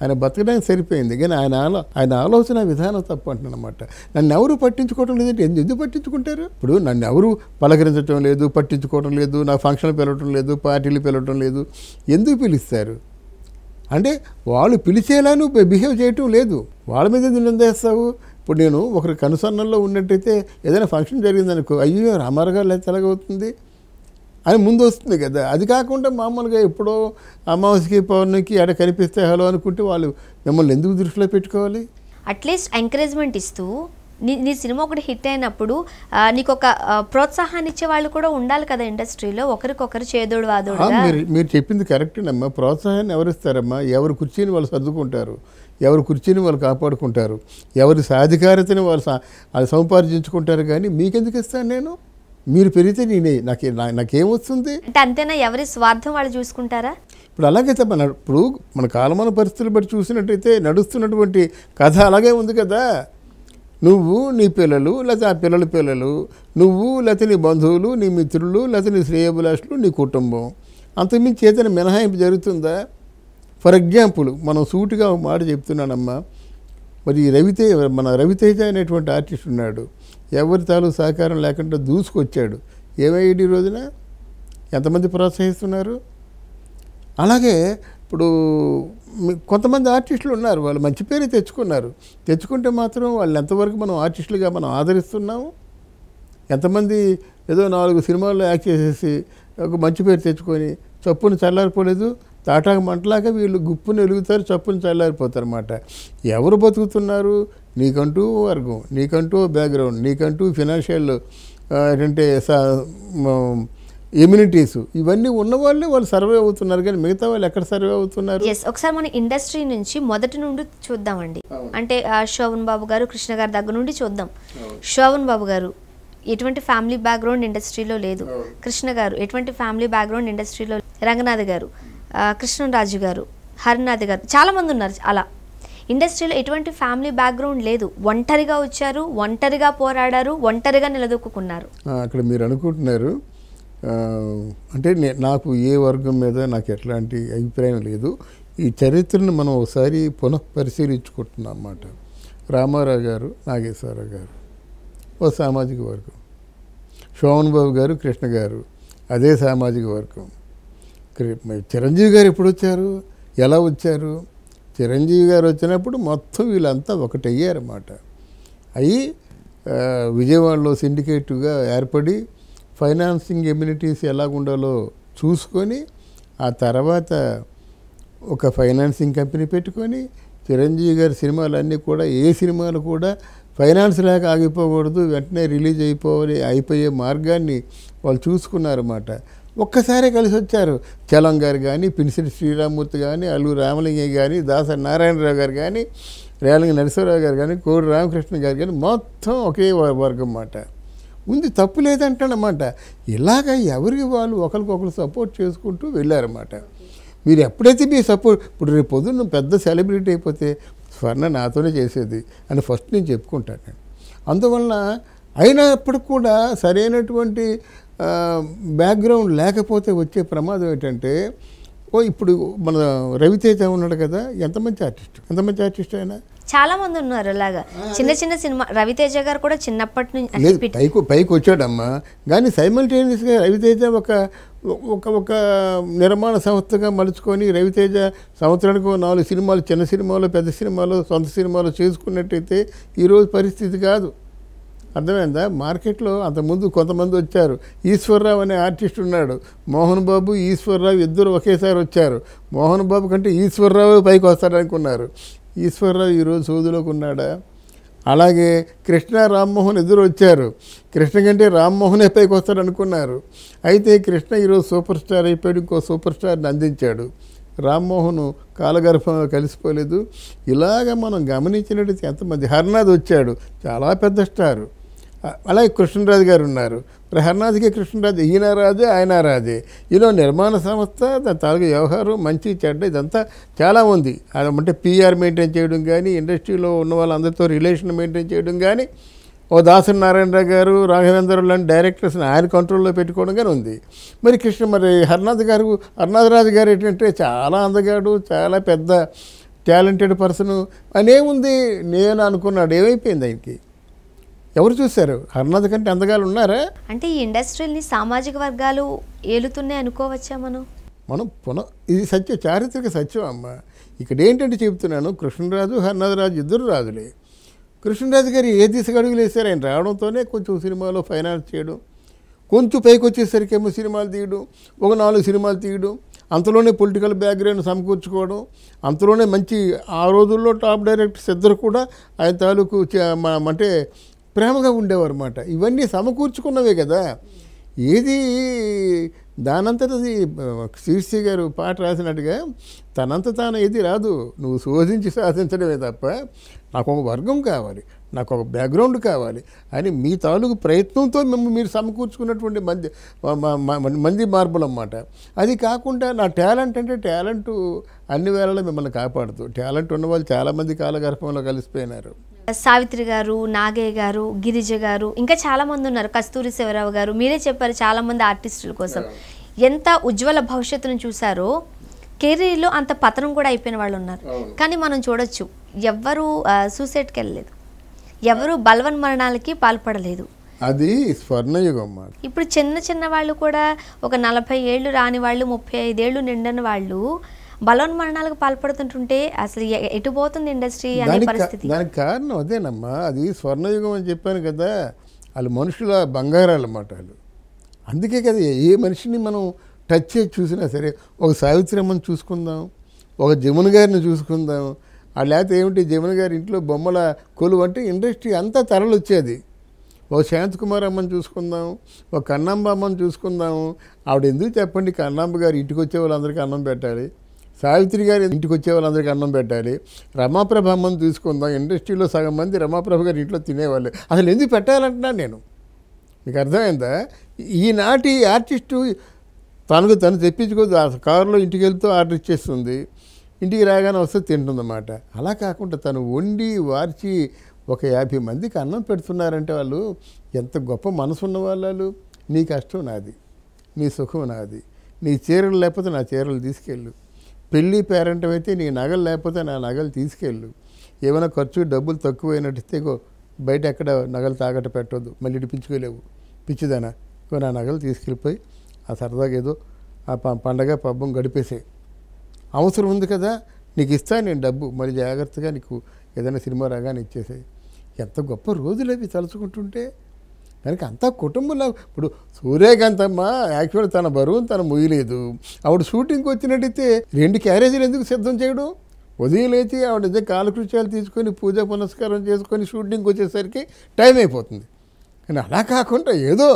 ఆయన బతకడానికి సరిపోయింది కానీ ఆయన ఆలో ఆయన ఆలోచన విధానం తప్పు అంటున్నమాట నన్ను ఎవరు పట్టించుకోవడం లేదంటే ఎందుకు పట్టించుకుంటారు ఇప్పుడు నన్ను ఎవరు పలకరించడం లేదు పట్టించుకోవడం లేదు నా ఫంక్షన్ పిలవటం లేదు పార్టీలు పిలవటం లేదు ఎందుకు పిలుస్తారు అంటే వాళ్ళు పిలిచేలా నువ్వు బిహేవ్ చేయటం లేదు వాళ్ళ మీద నువ్వు నిందేస్తావు ఇప్పుడు నేను ఒకరి కనుసన్నల్లో ఉన్నట్టయితే ఏదైనా ఫంక్షన్ జరిగిందనుకో అయ్యో రామారావు గారు లేదు అని ముందు వస్తుంది కదా అది కాకుండా మామూలుగా ఎప్పుడో అమావాస్యకి పౌర్ణికి ఆడ కనిపిస్తే హలో అనుకుంటే వాళ్ళు మిమ్మల్ని ఎందుకు దృష్టిలో పెట్టుకోవాలి అట్లీస్ట్ ఎంకరేజ్మెంట్ ఇస్తూ నీ నీ సినిమా ఒకటి హిట్ అయినప్పుడు నీకు ఒక ప్రోత్సాహాన్ని ఇచ్చే వాళ్ళు కూడా ఉండాలి కదా ఇండస్ట్రీలో ఒకరికొకరు చేదోడు వాదోడు మీరు మీరు చెప్పింది అమ్మా ప్రోత్సాహాన్ని ఎవరిస్తారమ్మా ఎవరు కుర్చీని వాళ్ళు సర్దుకుంటారు ఎవరు కుర్చీని వాళ్ళు కాపాడుకుంటారు ఎవరి సాధికారతని వాళ్ళు వాళ్ళు సంపాదించుకుంటారు కానీ మీకెందుకు ఇస్తాను నేను మీరు పెరిగితే నేనే నాకు నాకేమొస్తుంది అంటే అంతేనా ఎవరి స్వార్థం వాళ్ళు చూసుకుంటారా ఇప్పుడు అలాగైతే మన ఇప్పుడు మన కాలమాన పరిస్థితులు బట్టి చూసినట్టయితే నడుస్తున్నటువంటి కథ అలాగే ఉంది కదా నువ్వు నీ పిల్లలు లేకపోతే ఆ పిల్లల పిల్లలు నువ్వు లేకపోతే నీ బంధువులు నీ మిత్రులు లేకపోతే నీ శ్రేయభిలాషులు నీ కుటుంబం అంతకుమించి ఏదైనా మినహాయింపు జరుగుతుందా ఫర్ ఎగ్జాంపుల్ మనం సూటిగా ఒక మాట చెప్తున్నానమ్మా మరి రవితేజ మన రవితేజ అనేటువంటి ఆర్టిస్ట్ ఉన్నాడు ఎవరి తాలూ సహకారం లేకుండా దూసుకొచ్చాడు ఏమయ్యాడు ఈ రోజున ఎంతమంది ప్రోత్సహిస్తున్నారు అలాగే ఇప్పుడు కొంతమంది ఆర్టిస్టులు ఉన్నారు వాళ్ళు మంచి పేరు తెచ్చుకున్నారు తెచ్చుకుంటే మాత్రం వాళ్ళు ఎంతవరకు మనం ఆర్టిస్టులుగా మనం ఆదరిస్తున్నాము ఎంతమంది ఏదో నాలుగు సినిమాల్లో యాక్ట్ చేసేసి ఒక మంచి పేరు తెచ్చుకొని చప్పును చల్లారిపోలేదు తాటాకు మంటలాగా వీళ్ళు గుప్పుని వెలుగుతారు చప్పును చల్లారిపోతారు అన్నమాట ఎవరు బతుకుతున్నారు నీకంటూ వర్గం నీకంటూ బ్యాక్గ్రౌండ్ నీకంటూ ఫినాన్షియల్ ఏంటంటే ఎమ్యూనిటీస్ ఇవన్నీ వాళ్ళే వాళ్ళు సర్వే అవుతున్నారు కానీ మిగతా వాళ్ళు ఎక్కడ సర్వే అవుతున్నారు ఎస్ ఒకసారి మన ఇండస్ట్రీ నుంచి మొదటి నుండి చూద్దామండి అంటే శోభన్ బాబు గారు కృష్ణ గారి దగ్గర నుండి చూద్దాం శోభన్ బాబు గారు ఎటువంటి ఫ్యామిలీ బ్యాక్గ్రౌండ్ ఇండస్ట్రీలో లేదు కృష్ణ గారు ఎటువంటి ఫ్యామిలీ బ్యాక్గ్రౌండ్ ఇండస్ట్రీలో రంగనాథ్ గారు కృష్ణరాజు గారు హరినాథ్ గారు చాలామంది ఉన్నారు అలా ఇండస్ట్రీలో ఎటువంటి ఫ్యామిలీ బ్యాక్గ్రౌండ్ లేదు ఒంటరిగా వచ్చారు ఒంటరిగా పోరాడారు ఒంటరిగా నిలదొక్కున్నారు అక్కడ మీరు అనుకుంటున్నారు అంటే నాకు ఏ వర్గం మీద నాకు ఎట్లాంటి అభిప్రాయం లేదు ఈ చరిత్రను మనం ఒకసారి పునఃపరిశీలించుకుంటున్నాం అన్నమాట రామారావు గారు నాగేశ్వరరావు గారు ఓ సామాజిక వర్గం శోభన్ బాబు గారు కృష్ణ గారు అదే సామాజిక వర్గం చిరంజీవి గారు ఎప్పుడు వచ్చారు ఎలా వచ్చారు చిరంజీవి గారు వచ్చినప్పుడు మొత్తం వీళ్ళంతా ఒకటయ్యారన్నమాట అయ్యి విజయవాడలో సిండికేటుగా ఏర్పడి ఫైనాన్సింగ్ ఎమ్యూనిటీస్ ఎలాగుండాలో చూసుకొని ఆ తర్వాత ఒక ఫైనాన్సింగ్ కంపెనీ పెట్టుకొని చిరంజీవి గారి సినిమాలన్నీ కూడా ఏ సినిమాలు కూడా ఫైనాన్స్ లేక ఆగిపోకూడదు వెంటనే రిలీజ్ అయిపోవాలి అయిపోయే మార్గాన్ని వాళ్ళు చూసుకున్నారన్నమాట ఒక్కసారే కలిసి వచ్చారు చలం గారు కానీ పినిసిరి శ్రీరామూర్తి కానీ అల్లు రామలింగ కానీ దాస నారాయణరావు గారు కానీ రేలంగి నరసింహరావు గారు కానీ కోడి రామకృష్ణ గారు కానీ మొత్తం ఒకే వర్గం అన్నమాట ఉంది తప్పు లేదంటాడనమాట ఇలాగ ఎవరికి వాళ్ళు ఒకరికొకరు సపోర్ట్ చేసుకుంటూ వెళ్ళారన్నమాట మీరు ఎప్పుడైతే మీ సపోర్ట్ ఇప్పుడు రేపు పొద్దున్న పెద్ద సెలబ్రిటీ అయిపోతే స్వర్ణ నాతోనే చేసేది అని ఫస్ట్ నేను చెప్పుకుంటాను నేను అందువలన అయినప్పటికి కూడా సరైనటువంటి బ్యాక్గ్రౌండ్ లేకపోతే వచ్చే ప్రమాదం ఏంటంటే ఓ ఇప్పుడు మన రవితేజ ఉన్నాడు కదా ఎంత మంచి ఆర్టిస్ట్ ఎంత మంచి ఆర్టిస్ట్ అయినా చాలా మంది ఉన్నారు అలాగా చిన్న చిన్న సినిమా రవితేజ గారు కూడా చిన్నప్పటి నుంచి పైకి పైకి వచ్చాడమ్మా కానీ సైమల్టేనియస్గా రవితేజ ఒక ఒక ఒక నిర్మాణ సంస్థగా మలుచుకొని రవితేజ సంవత్సరానికి నాలుగు సినిమాలు చిన్న సినిమాలు పెద్ద సినిమాలు సొంత సినిమాలు చేసుకున్నట్టయితే ఈరోజు పరిస్థితి కాదు అర్థమైందా మార్కెట్లో అంతకుముందు కొంతమంది వచ్చారు ఈశ్వర్రావు అనే ఆర్టిస్ట్ ఉన్నాడు మోహన్ బాబు ఈశ్వర్రావు ఇద్దరు ఒకేసారి వచ్చారు మోహన్ బాబు కంటే ఈశ్వర్రావు పైకి వస్తాడనుకున్నారు ఈశ్వరరావు ఈరోజు సోదులోకి ఉన్నాడా అలాగే కృష్ణ రామ్మోహన్ ఎదురు వచ్చారు కృష్ణ కంటే రామ్మోహనే పైకి వస్తాడు అనుకున్నారు అయితే కృష్ణ ఈరోజు సూపర్ స్టార్ అయిపోయాడు ఇంకో సూపర్ స్టార్ని అందించాడు రామ్మోహన్ కాలగర్భంలో కలిసిపోలేదు ఇలాగ మనం గమనించినట్టు ఎంతమంది హర్నాథ్ వచ్చాడు చాలా పెద్ద స్టారు అలాగే కృష్ణరాజు గారు ఉన్నారు ప్రహర్నాథ్కి కృష్ణరాజు ఈయన రాదే ఆయన రాదే ఈలో నిర్మాణ సంస్థ దాని తాలూకు వ్యవహారం మంచి చెడ్డ ఇదంతా చాలా ఉంది అంటే పీఆర్ మెయింటైన్ చేయడం కానీ ఇండస్ట్రీలో ఉన్న వాళ్ళందరితో రిలేషన్ మెయింటైన్ చేయడం కానీ ఓ దాసు నారాయణరావు గారు రాఘవేంద్ర లాంటి డైరెక్టర్స్ని ఆయన కంట్రోల్లో పెట్టుకోవడం కానీ ఉంది మరి కృష్ణ మరి హర్నాథ్ గారు హర్నాథరాజు గారు ఏంటంటే చాలా అందగాడు చాలా పెద్ద టాలెంటెడ్ పర్సన్ అనేముంది నేను అనుకున్నాడు ఏమైపోయింది ఆయనకి ఎవరు చూశారు హరినాథ్ కంటే అందగాలు ఉన్నారా అంటే ఈ ఇండస్ట్రీని సామాజిక వర్గాలు ఏలుతున్నాయి అనుకోవచ్చా మనం మనం పున ఇది సత్య చారిత్రక సత్యం అమ్మ ఇక్కడ ఏంటంటే చెబుతున్నాను కృష్ణరాజు హరినాథరాజు ఇద్దరు రాజులే కృష్ణరాజు గారు ఏ దిశ అడుగులు వేశారు ఆయన రావడంతోనే కొంచెం సినిమాలో ఫైనాన్స్ చేయడం కొంచెం పైకి వచ్చేసరికేమో సినిమాలు తీయడం ఒక నాలుగు సినిమాలు తీయడం అంతలోనే పొలిటికల్ బ్యాక్గ్రౌండ్ సమకూర్చుకోవడం అంతలోనే మంచి ఆ రోజుల్లో టాప్ డైరెక్టర్స్ ఇద్దరు కూడా ఆయన తాలూకు అంటే ప్రేమగా ఉండేవారు అన్నమాట ఇవన్నీ సమకూర్చుకున్నవే కదా ఏది దానంతట శిరిసి గారు పాట రాసినట్టుగా తనంత తాను ఏది రాదు నువ్వు శోధించి సాధించడమే తప్ప నాకు ఒక వర్గం కావాలి నాకు ఒక బ్యాక్గ్రౌండ్ కావాలి అని మీ తాలూకు ప్రయత్నంతో మేము మీరు సమకూర్చుకున్నటువంటి మంది మంది మార్పులు అన్నమాట అది కాకుండా నా టాలెంట్ అంటే టాలెంటు అన్ని వేళలో మిమ్మల్ని కాపాడుతూ టాలెంట్ ఉన్నవాళ్ళు చాలామంది కాలగర్భంలో కలిసిపోయినారు సావిత్రి గారు నాగయ్య గారు గిరిజ గారు ఇంకా చాలా మంది ఉన్నారు కస్తూరి శివరావు గారు మీరే చెప్పారు చాలా మంది ఆర్టిస్టుల కోసం ఎంత ఉజ్వల భవిష్యత్తును చూసారో కెరీర్లో అంత పతనం కూడా అయిపోయిన వాళ్ళు ఉన్నారు కానీ మనం చూడొచ్చు ఎవరు సూసైడ్కి వెళ్ళలేదు ఎవరు బలవన్ మరణాలకి పాల్పడలేదు అది స్వర్ణయుగం ఇప్పుడు చిన్న చిన్న వాళ్ళు కూడా ఒక నలభై ఏళ్ళు రాని వాళ్ళు ముప్పై ఐదేళ్ళు నిండని వాళ్ళు బలోన్ మరణాలకు పాల్పడుతుంటుంటే అసలు ఎటు పోతుంది ఇండస్ట్రీ దానికి కారణం అదేనమ్మా అది స్వర్ణయుగం అని చెప్పాను కదా వాళ్ళు మనుషుల బంగారాలు అన్నమాట వాళ్ళు అందుకే కదా ఏ మనిషిని మనం టచ్ చేసి చూసినా సరే ఒక సావిత్రమ్మని చూసుకుందాం ఒక జమున గారిని చూసుకుందాం లేకపోతే ఏమిటి జమున గారి ఇంట్లో బొమ్మల కొలువు అంటే ఇండస్ట్రీ అంతా తరలు వచ్చేది ఓ కుమార్ అమ్మని చూసుకుందాం ఓ కన్నాంబ అమ్మని చూసుకుందాము ఆవిడ ఎందుకు చెప్పండి కన్నాంబ గారు ఇంటికి వచ్చే వాళ్ళందరికీ అన్నం పెట్టాలి సావిత్రి గారి ఇంటికి వచ్చే వాళ్ళందరికీ అన్నం పెట్టాలి రమాప్రభ అమ్మం తీసుకుందాం ఇండస్ట్రీలో సగం మంది రమాప్రభ గారి ఇంట్లో తినేవాళ్ళు అసలు ఎందుకు పెట్టాలంటున్నాను నేను మీకు అర్థమైందా ఈనాటి ఆర్టిస్టు తనకు తను తెప్పించుకోదు ఆ కారులో ఇంటికి వెళ్తూ ఆర్డర్ ఇచ్చేస్తుంది ఇంటికి రాగానే వస్తే తింటుందన్నమాట అలా కాకుండా తను వండి వార్చి ఒక యాభై మందికి అన్నం పెడుతున్నారంటే వాళ్ళు ఎంత గొప్ప మనసు ఉన్న వాళ్ళు నీ కష్టం నాది నీ సుఖం నాది నీ చీరలు లేకపోతే నా చీరలు తీసుకెళ్ళు పెళ్ళి పేరెంట్ అయితే నీ నగలు లేకపోతే నా నగలు తీసుకెళ్ళు ఏమైనా ఖర్చు డబ్బులు తక్కువైనట్టే బయట ఎక్కడ నగలు తాగట పెట్టద్దు మళ్ళీ ఇడిపించుకోలేవు పిచ్చిదానా ఇగో నా నగలు తీసుకెళ్ళిపోయి ఆ సరదాగా ఏదో ఆ పండగ పబ్బం గడిపేసే అవసరం ఉంది కదా నీకు ఇస్తా నేను డబ్బు మరి జాగ్రత్తగా నీకు ఏదైనా సినిమా రాగానే ఇచ్చేసాయి ఎంత గొప్ప రోజులు అవి తలుచుకుంటుంటే కనుక అంతా కుటుంబంలో ఇప్పుడు సూర్యకాంతమ్మ యాక్చువల్ తన బరువు తన ముయ్యలేదు ఆవిడ షూటింగ్కి వచ్చినట్టయితే రెండు క్యారేజీలు ఎందుకు సిద్ధం చేయడం ఉదయం లేచి ఆవిడ ఇదే కాలకృత్యాలు తీసుకొని పూజ పునస్కారం చేసుకొని షూటింగ్కి వచ్చేసరికి టైం అయిపోతుంది కానీ అలా కాకుండా ఏదో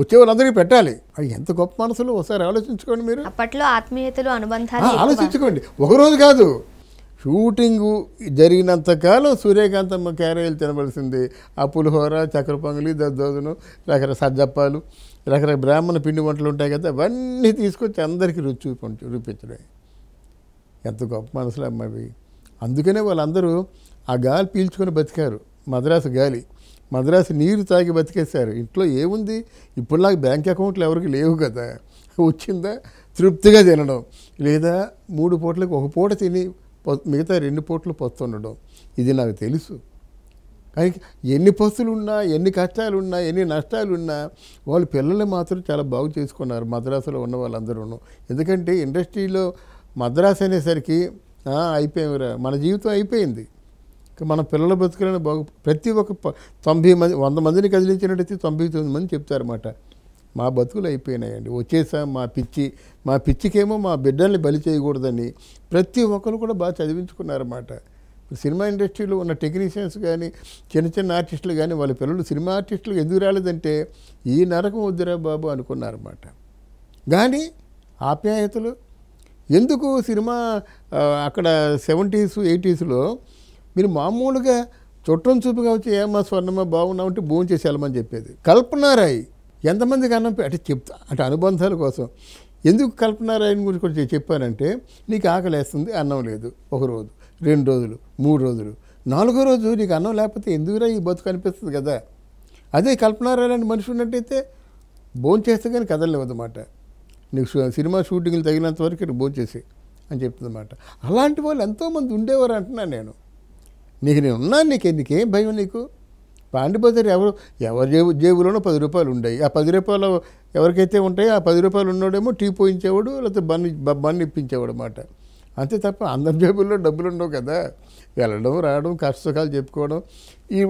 వచ్చే వాళ్ళందరికీ పెట్టాలి అవి ఎంత గొప్ప మనసులో ఒకసారి ఆలోచించుకోండి మీరు అప్పట్లో ఆత్మీయతలు అనుబంధాలు ఆలోచించుకోండి ఒకరోజు కాదు షూటింగు జరిగినంతకాలం సూర్యకాంతమ్మ క్యారేజీలు తినవలసింది ఆ పులిహోర చక్కెర పొంగలి దద్దోదును రకరకాల సజ్జప్పాలు రకరకాల బ్రాహ్మణ పిండి వంటలు ఉంటాయి కదా అవన్నీ తీసుకొచ్చి అందరికీ రుచి చూపించు ఎంత గొప్ప మనసులు అమ్మవి అందుకనే వాళ్ళందరూ ఆ గాలి పీల్చుకొని బతికారు మద్రాసు గాలి మద్రాసు నీరు తాగి బతికేశారు ఇంట్లో ఏముంది ఇప్పుడు నాకు బ్యాంక్ అకౌంట్లు ఎవరికి లేవు కదా వచ్చిందా తృప్తిగా తినడం లేదా మూడు పూటలకు ఒక పూట తిని మిగతా రెండు పోట్లు పొస్తుండడం ఇది నాకు తెలుసు కానీ ఎన్ని పస్తులు ఉన్నా ఎన్ని కష్టాలు ఉన్నా ఎన్ని నష్టాలు ఉన్నా వాళ్ళు పిల్లల్ని మాత్రం చాలా బాగు చేసుకున్నారు మద్రాసులో ఉన్న వాళ్ళందరూ ఎందుకంటే ఇండస్ట్రీలో మద్రాసు అనేసరికి అయిపోయిరా మన జీవితం అయిపోయింది మన పిల్లల బతుకులను బాగు ప్రతి ఒక్క తొంభై మంది వంద మందిని కదిలించినట్టయితే తొంభై తొమ్మిది మంది చెప్తారన్నమాట మా బతుకులు అయిపోయినాయండి వచ్చేసాం మా పిచ్చి మా పిచ్చికేమో మా బిడ్డల్ని బలి చేయకూడదని ప్రతి ఒక్కరు కూడా బాగా చదివించుకున్నారన్నమాట సినిమా ఇండస్ట్రీలో ఉన్న టెక్నీషియన్స్ కానీ చిన్న చిన్న ఆర్టిస్టులు కానీ వాళ్ళ పిల్లలు సినిమా ఆర్టిస్టులు ఎందుకు రాలేదంటే ఈ నరకం వద్దురా బాబు అనుకున్నారన్నమాట కానీ ఆప్యాయతలు ఎందుకు సినిమా అక్కడ సెవెంటీస్ ఎయిటీస్లో మీరు మామూలుగా చుట్టం చూపుగా వచ్చి ఏమా స్వర్ణమా బాగున్నామంటే భోజనం చేసి వెళ్ళమని చెప్పేది కల్పనారాయి ఎంతమందికి అన్నం అంటే చెప్తా అంటే అనుబంధాల కోసం ఎందుకు కల్పనారాయణ గురించి కొంచెం చెప్పానంటే నీకు ఆకలేస్తుంది అన్నం లేదు ఒక రోజు రెండు రోజులు మూడు రోజులు నాలుగో రోజు నీకు అన్నం లేకపోతే ఎందుకురా ఈ బతుకు అనిపిస్తుంది కదా అదే కల్పనారాయణ మనిషి ఉన్నట్టయితే భోజనం చేస్తే కానీ కదలలేవన్నమాట నీకు సినిమా షూటింగ్లు తగినంత వరకు ఇక్కడ భోజనం చేసి అని చెప్తుందన్నమాట అలాంటి వాళ్ళు ఎంతోమంది ఉండేవారు అంటున్నాను నేను నీకు నేను ఉన్నాను నీకు ఎందుకేం భయం నీకు పాండి బజార్ ఎవరు ఎవరి జేబు జేబులోనో పది రూపాయలు ఉండేవి ఆ పది రూపాయలు ఎవరికైతే ఉంటాయో ఆ పది రూపాయలు ఉన్నోడేమో టీ పోయించేవాడు లేకపోతే బన్ బన్ ఇప్పించేవాడు అన్నమాట అంతే తప్ప అందరి జేబుల్లో డబ్బులు ఉండవు కదా వెళ్ళడం రావడం కష్టసుఖాలు చెప్పుకోవడం ఈ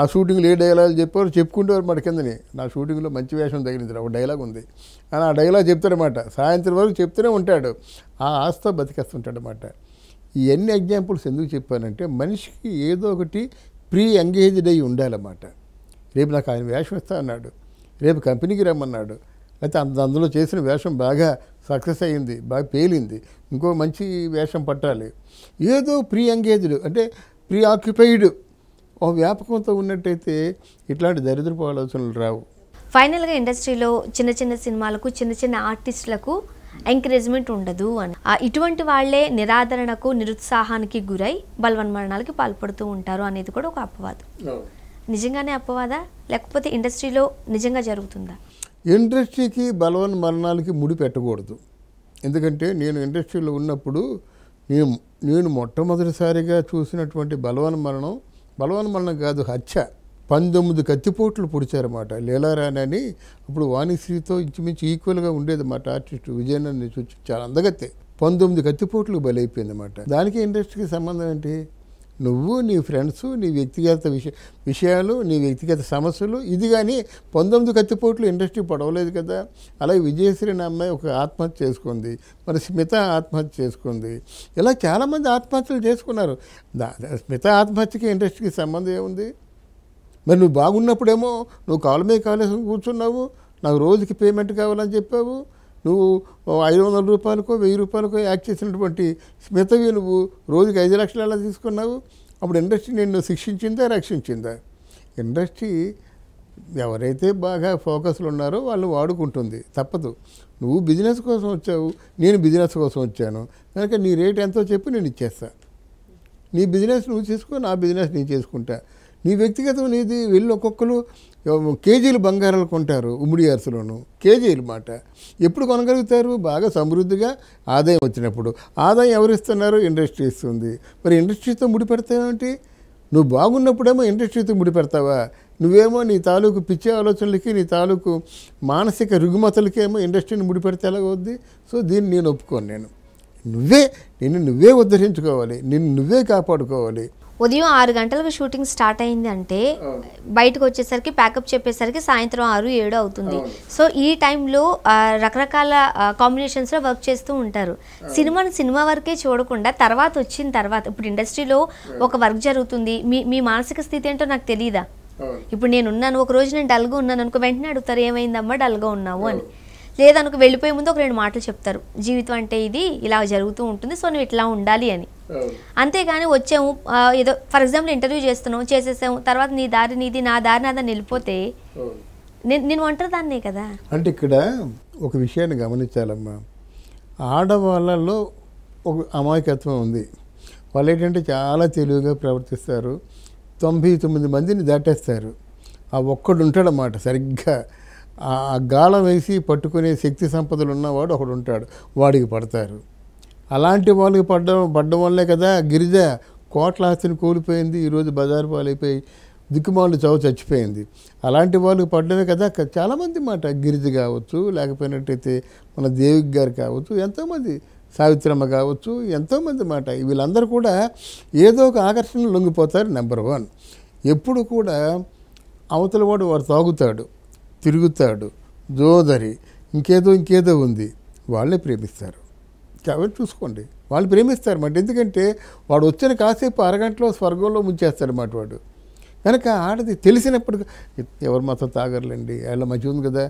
ఆ షూటింగ్లో ఏ డైలాగులు చెప్పారు చెప్పుకుంటేవారు మాట కిందని నా షూటింగ్లో మంచి వేషం తగిలింది ఒక డైలాగ్ ఉంది అని ఆ డైలాగ్ చెప్తాడనమాట సాయంత్రం వరకు చెప్తూనే ఉంటాడు ఆ ఆస్త బతికేస్తుంటాడనమాట ఇవన్నీ ఎగ్జాంపుల్స్ ఎందుకు చెప్పానంటే మనిషికి ఏదో ఒకటి ప్రీ ఎంగేజ్డ్ అయ్యి ఉండాలన్నమాట రేపు నాకు ఆయన వేషం ఇస్తా అన్నాడు రేపు కంపెనీకి రమ్మన్నాడు అయితే అంత అందులో చేసిన వేషం బాగా సక్సెస్ అయ్యింది బాగా పేలింది ఇంకో మంచి వేషం పట్టాలి ఏదో ప్రీ ఎంగేజ్డ్ అంటే ప్రీ ఆక్యుపైడ్ ఓ వ్యాపకంతో ఉన్నట్టయితే ఇట్లాంటి దరిద్రపు ఆలోచనలు రావు ఫైనల్గా ఇండస్ట్రీలో చిన్న చిన్న సినిమాలకు చిన్న చిన్న ఆర్టిస్టులకు ఎంకరేజ్మెంట్ ఉండదు అని ఇటువంటి వాళ్లే నిరాదరణకు నిరుత్సాహానికి గురై బలవన్మరణాలకి పాల్పడుతూ ఉంటారు అనేది కూడా ఒక అపవాదం నిజంగానే అపవాదా లేకపోతే ఇండస్ట్రీలో నిజంగా జరుగుతుందా ఇండస్ట్రీకి బలవన్ మరణాలకి ముడి పెట్టకూడదు ఎందుకంటే నేను ఇండస్ట్రీలో ఉన్నప్పుడు నేను నేను మొట్టమొదటిసారిగా చూసినటువంటి బలవన్ మరణం బలవన్ మరణం కాదు హత్య పంతొమ్మిది కత్తిపోట్లు పొడిచారన్నమాట లీలారాణి అని అప్పుడు వాణిశ్రీతో ఇంచుమించు ఈక్వల్గా ఉండేది అన్నమాట ఆర్టిస్ట్ విజయనాన్ని చూచి చాలా అందగత్తే పంతొమ్మిది కత్తిపోట్లు అన్నమాట దానికి ఇండస్ట్రీకి సంబంధం ఏంటి నువ్వు నీ ఫ్రెండ్స్ నీ వ్యక్తిగత విషయ విషయాలు నీ వ్యక్తిగత సమస్యలు ఇది కానీ పంతొమ్మిది కత్తిపోట్లు ఇండస్ట్రీ పడవలేదు కదా అలాగే విజయశ్రీ అమ్మాయి ఒక ఆత్మహత్య చేసుకుంది మరి స్మిత ఆత్మహత్య చేసుకుంది ఇలా చాలామంది ఆత్మహత్యలు చేసుకున్నారు స్మిత ఆత్మహత్యకి ఇండస్ట్రీకి సంబంధం ఏముంది మరి నువ్వు బాగున్నప్పుడేమో నువ్వు కాలమే కాలేసం కూర్చున్నావు నాకు రోజుకి పేమెంట్ కావాలని చెప్పావు నువ్వు ఐదు వందల రూపాయలకో వెయ్యి రూపాయలకో యాక్ట్ చేసినటువంటి స్మితవి నువ్వు రోజుకి ఐదు లక్షలు ఎలా తీసుకున్నావు అప్పుడు ఇండస్ట్రీ నిన్ను శిక్షించిందా రక్షించిందా ఇండస్ట్రీ ఎవరైతే బాగా ఫోకస్లు ఉన్నారో వాళ్ళు వాడుకుంటుంది తప్పదు నువ్వు బిజినెస్ కోసం వచ్చావు నేను బిజినెస్ కోసం వచ్చాను కనుక నీ రేట్ ఎంతో చెప్పి నేను ఇచ్చేస్తా నీ బిజినెస్ నువ్వు చేసుకో నా బిజినెస్ నేను చేసుకుంటా నీ వ్యక్తిగతం నీది వీళ్ళు ఒక్కొక్కరు కేజీలు బంగారాలు కొంటారు ఉమ్మడి ఉమ్మిడియార్సులోను కేజీలు మాట ఎప్పుడు కొనగలుగుతారు బాగా సమృద్ధిగా ఆదాయం వచ్చినప్పుడు ఆదాయం ఎవరు ఇస్తున్నారు ఇండస్ట్రీ ఇస్తుంది మరి ఇండస్ట్రీతో ముడిపెడతావేంటి నువ్వు బాగున్నప్పుడేమో ఇండస్ట్రీతో ముడిపెడతావా నువ్వేమో నీ తాలూకు పిచ్చే ఆలోచనలకి నీ తాలూకు మానసిక రుగుమతలకేమో ఇండస్ట్రీని ముడిపెడితే ఎలాగవుద్ది సో దీన్ని నేను ఒప్పుకోను నేను నువ్వే నిన్ను నువ్వే ఉద్ధరించుకోవాలి నిన్ను నువ్వే కాపాడుకోవాలి ఉదయం ఆరు గంటలకు షూటింగ్ స్టార్ట్ అయింది అంటే బయటకు వచ్చేసరికి ప్యాకప్ చెప్పేసరికి సాయంత్రం ఆరు ఏడు అవుతుంది సో ఈ టైంలో రకరకాల కాంబినేషన్స్లో వర్క్ చేస్తూ ఉంటారు సినిమాను సినిమా వరకే చూడకుండా తర్వాత వచ్చిన తర్వాత ఇప్పుడు ఇండస్ట్రీలో ఒక వర్క్ జరుగుతుంది మీ మీ మానసిక స్థితి ఏంటో నాకు తెలియదా ఇప్పుడు నేను ఉన్నాను ఒక రోజు నేను డల్గా ఉన్నాను అనుకో వెంటనే అడుగుతారు ఏమైందమ్మా డల్గా ఉన్నావు అని లేదనుకో వెళ్ళిపోయే ముందు ఒక రెండు మాటలు చెప్తారు జీవితం అంటే ఇది ఇలా జరుగుతూ ఉంటుంది సో నువ్వు ఇట్లా ఉండాలి అని Oh. అంతేగాని వచ్చాము ఏదో ఫర్ ఎగ్జాంపుల్ ఇంటర్వ్యూ చేస్తున్నాం చేసేసాము తర్వాత నీ దారి నీది నా దారి నాదని వెళ్ళిపోతే oh. నేను ఒంటరి దాన్నే కదా అంటే ఇక్కడ ఒక విషయాన్ని గమనించాలమ్మా ఆడవాళ్ళలో ఒక అమాయకత్వం ఉంది వాళ్ళు ఏంటంటే చాలా తెలివిగా ప్రవర్తిస్తారు తొంభై తొమ్మిది మందిని దాటేస్తారు ఆ ఒక్కడు ఉంటాడన్నమాట సరిగ్గా ఆ గాలం వేసి పట్టుకునే శక్తి సంపదలు ఉన్నవాడు ఒకడు ఉంటాడు వాడికి పడతారు అలాంటి వాళ్ళకి పడ్డం పడ్డం వల్లే కదా గిరిజ కోట్ల ఆస్తిని కోల్పోయింది ఈరోజు బజారు పాలైపోయి దిక్కుమాలు చావు చచ్చిపోయింది అలాంటి వాళ్ళకి పడ్డమే కదా చాలామంది మాట గిరిజ కావచ్చు లేకపోయినట్టయితే మన దేవి గారు కావచ్చు ఎంతోమంది సావిత్రమ్మ కావచ్చు ఎంతోమంది మాట వీళ్ళందరూ కూడా ఏదో ఒక ఆకర్షణ లొంగిపోతారు నెంబర్ వన్ ఎప్పుడు కూడా అవతల వాడు వాడు తాగుతాడు తిరుగుతాడు జోదరి ఇంకేదో ఇంకేదో ఉంది వాళ్ళే ప్రేమిస్తారు కాబట్టి చూసుకోండి వాళ్ళు ప్రేమిస్తారు అన్నమాట ఎందుకంటే వాడు వచ్చిన కాసేపు అరగంటలో స్వర్గంలో ముంచేస్తాడు అన్నమాట వాడు కనుక ఆడది తెలిసినప్పుడు ఎవరు మాత్రం తాగర్లండి వాళ్ళ మంచిగా ఉంది కదా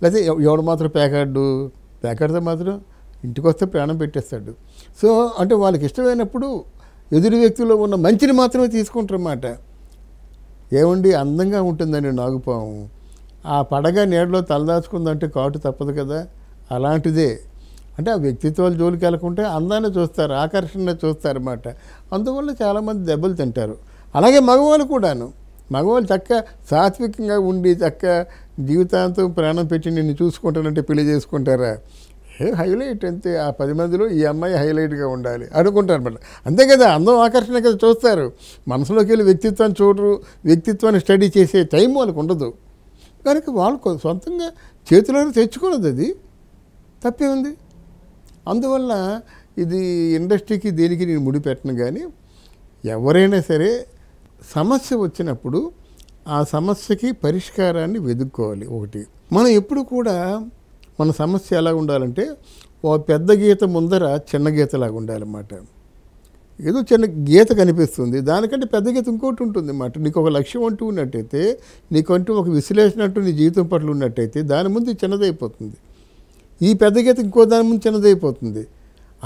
లేకపోతే ఎవడు మాత్రం పేకాడు పేకాడితే మాత్రం ఇంటికి వస్తే ప్రాణం పెట్టేస్తాడు సో అంటే వాళ్ళకి ఇష్టమైనప్పుడు ఎదురు వ్యక్తిలో ఉన్న మంచిని మాత్రమే తీసుకుంటారన్నమాట ఏమండి అందంగా ఉంటుందండి నాగుపాము ఆ పడగ నీడలో తలదాచుకుందంటే కాటు తప్పదు కదా అలాంటిదే అంటే ఆ వ్యక్తిత్వాలు జోలికి వెళ్ళకుంటే అందాన్ని చూస్తారు ఆకర్షణ చూస్తారు అన్నమాట అందువల్ల చాలామంది దెబ్బలు తింటారు అలాగే మగవాళ్ళు కూడాను మగవాళ్ళు చక్క సాత్వికంగా ఉండి చక్క జీవితాంతం ప్రాణం పెట్టి నిన్ను చూసుకుంటానంటే పెళ్లి చేసుకుంటారా ఏ హైలైట్ అంతే ఆ పది మందిలో ఈ అమ్మాయి హైలైట్గా ఉండాలి అనుకుంటారు అనమాట అంతే కదా అందం ఆకర్షణ కదా చూస్తారు మనసులోకి వెళ్ళి వ్యక్తిత్వాన్ని చూడరు వ్యక్తిత్వాన్ని స్టడీ చేసే టైం వాళ్ళకు ఉండదు కనుక వాళ్ళు సొంతంగా చేతిలోనే తెచ్చుకున్నది అది తప్పే ఉంది అందువల్ల ఇది ఇండస్ట్రీకి దేనికి నేను ముడిపెట్టను కానీ ఎవరైనా సరే సమస్య వచ్చినప్పుడు ఆ సమస్యకి పరిష్కారాన్ని వెతుక్కోవాలి ఒకటి మనం ఎప్పుడు కూడా మన సమస్య ఎలా ఉండాలంటే ఓ పెద్ద గీత ముందర చిన్న గీతలాగా ఉండాలన్నమాట ఏదో చిన్న గీత కనిపిస్తుంది దానికంటే పెద్ద గీత ఇంకోటి ఉంటుంది అన్నమాట నీకు ఒక లక్ష్యం అంటూ ఉన్నట్టయితే నీకంటూ ఒక విశ్లేషణ అంటూ నీ జీవితం పట్ల ఉన్నట్టయితే దాని ముందు చిన్నదైపోతుంది ఈ పెద్ద గీత ఇంకో దాని ముందు చిన్నదైపోతుంది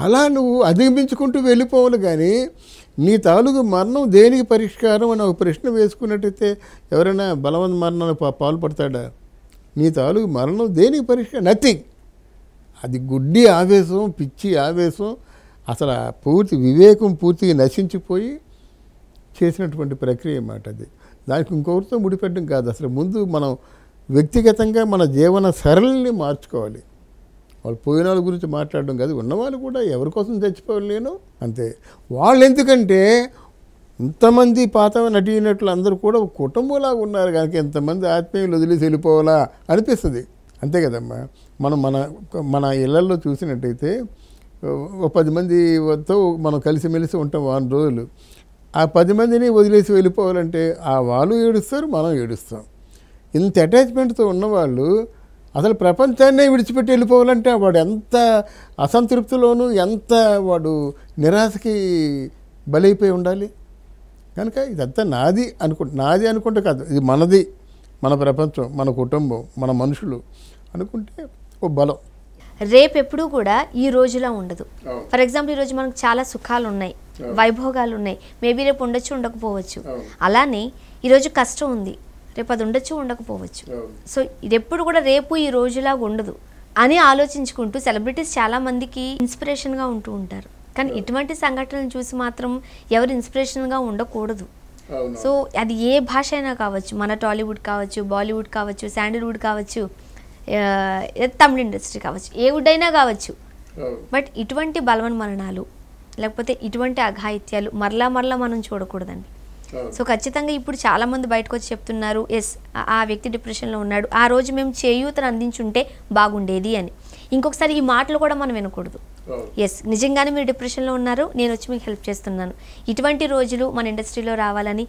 అలా నువ్వు అధిగమించుకుంటూ వెళ్ళిపోవాలి కానీ నీ తాలూకు మరణం దేనికి పరిష్కారం అని ఒక ప్రశ్న వేసుకున్నట్టయితే ఎవరైనా బలవంత మరణానికి పాల్పడతాడా నీ తాలూకు మరణం దేనికి పరిష్కారం నథింగ్ అది గుడ్డి ఆవేశం పిచ్చి ఆవేశం అసలు పూర్తి వివేకం పూర్తిగా నశించిపోయి చేసినటువంటి ప్రక్రియ అన్నమాట అది దానికి ఇంకొకరితో ముడిపెట్టడం కాదు అసలు ముందు మనం వ్యక్తిగతంగా మన జీవన సరళిని మార్చుకోవాలి వాళ్ళు పోయిన వాళ్ళ గురించి మాట్లాడడం కాదు ఉన్నవాళ్ళు కూడా ఎవరి కోసం చచ్చిపోలేను అంతే వాళ్ళు ఎందుకంటే ఇంతమంది పాత నటీనటులు అందరూ కూడా కుటుంబంలాగా ఉన్నారు కనుక ఇంతమంది ఆత్మీయులు వదిలేసి వెళ్ళిపోవాలా అనిపిస్తుంది అంతే కదమ్మా మనం మన మన ఇళ్లలో చూసినట్టయితే ఒక పది మందితో మనం కలిసిమెలిసి ఉంటాం వారం రోజులు ఆ పది మందిని వదిలేసి వెళ్ళిపోవాలంటే ఆ వాళ్ళు ఏడుస్తారు మనం ఏడుస్తాం ఇంత అటాచ్మెంట్తో ఉన్నవాళ్ళు అసలు ప్రపంచాన్నే విడిచిపెట్టి వెళ్ళిపోవాలంటే వాడు ఎంత అసంతృప్తిలోనూ ఎంత వాడు నిరాశకి బలైపోయి ఉండాలి కనుక ఇదంతా నాది అనుకు నాది అనుకుంటే కాదు ఇది మనది మన ప్రపంచం మన కుటుంబం మన మనుషులు అనుకుంటే ఓ బలం రేపు ఎప్పుడూ కూడా ఈ రోజులా ఉండదు ఫర్ ఎగ్జాంపుల్ ఈరోజు మనకు చాలా సుఖాలు ఉన్నాయి వైభోగాలు ఉన్నాయి మేబీ రేపు ఉండొచ్చు ఉండకపోవచ్చు అలానే ఈరోజు కష్టం ఉంది రేపు అది ఉండొచ్చు ఉండకపోవచ్చు సో ఇది ఎప్పుడు కూడా రేపు ఈ రోజులాగా ఉండదు అని ఆలోచించుకుంటూ సెలబ్రిటీస్ చాలామందికి ఇన్స్పిరేషన్గా ఉంటూ ఉంటారు కానీ ఇటువంటి సంఘటనలు చూసి మాత్రం ఎవరు ఇన్స్పిరేషన్గా ఉండకూడదు సో అది ఏ భాష అయినా కావచ్చు మన టాలీవుడ్ కావచ్చు బాలీవుడ్ కావచ్చు శాండిల్వుడ్ కావచ్చు తమిళ ఇండస్ట్రీ కావచ్చు ఏ వుడ్ అయినా కావచ్చు బట్ ఇటువంటి బలవన్ మరణాలు లేకపోతే ఇటువంటి అఘాయిత్యాలు మరలా మరలా మనం చూడకూడదండి సో ఖచ్చితంగా ఇప్పుడు చాలా మంది బయటకు వచ్చి చెప్తున్నారు ఎస్ ఆ వ్యక్తి డిప్రెషన్లో ఉన్నాడు ఆ రోజు మేము చేయూతను అందించుంటే బాగుండేది అని ఇంకొకసారి ఈ మాటలు కూడా మనం వినకూడదు ఎస్ నిజంగానే మీరు డిప్రెషన్లో ఉన్నారు నేను వచ్చి మీకు హెల్ప్ చేస్తున్నాను ఇటువంటి రోజులు మన ఇండస్ట్రీలో రావాలని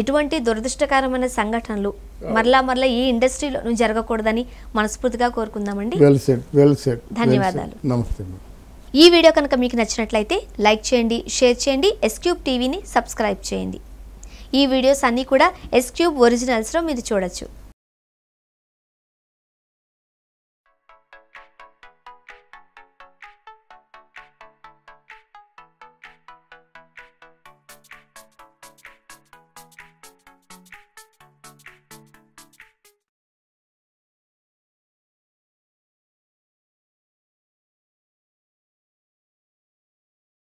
ఎటువంటి దురదృష్టకరమైన సంఘటనలు మరలా మరలా ఈ ఇండస్ట్రీలో జరగకూడదని మనస్ఫూర్తిగా కోరుకుందామండి ధన్యవాదాలు ఈ వీడియో కనుక మీకు నచ్చినట్లయితే లైక్ చేయండి షేర్ చేయండి ఎస్క్యూబ్ టీవీని సబ్స్క్రైబ్ చేయండి ఈ వీడియోస్ అన్నీ కూడా ఎస్క్యూబ్ ఒరిజినల్స్లో మీరు చూడొచ్చు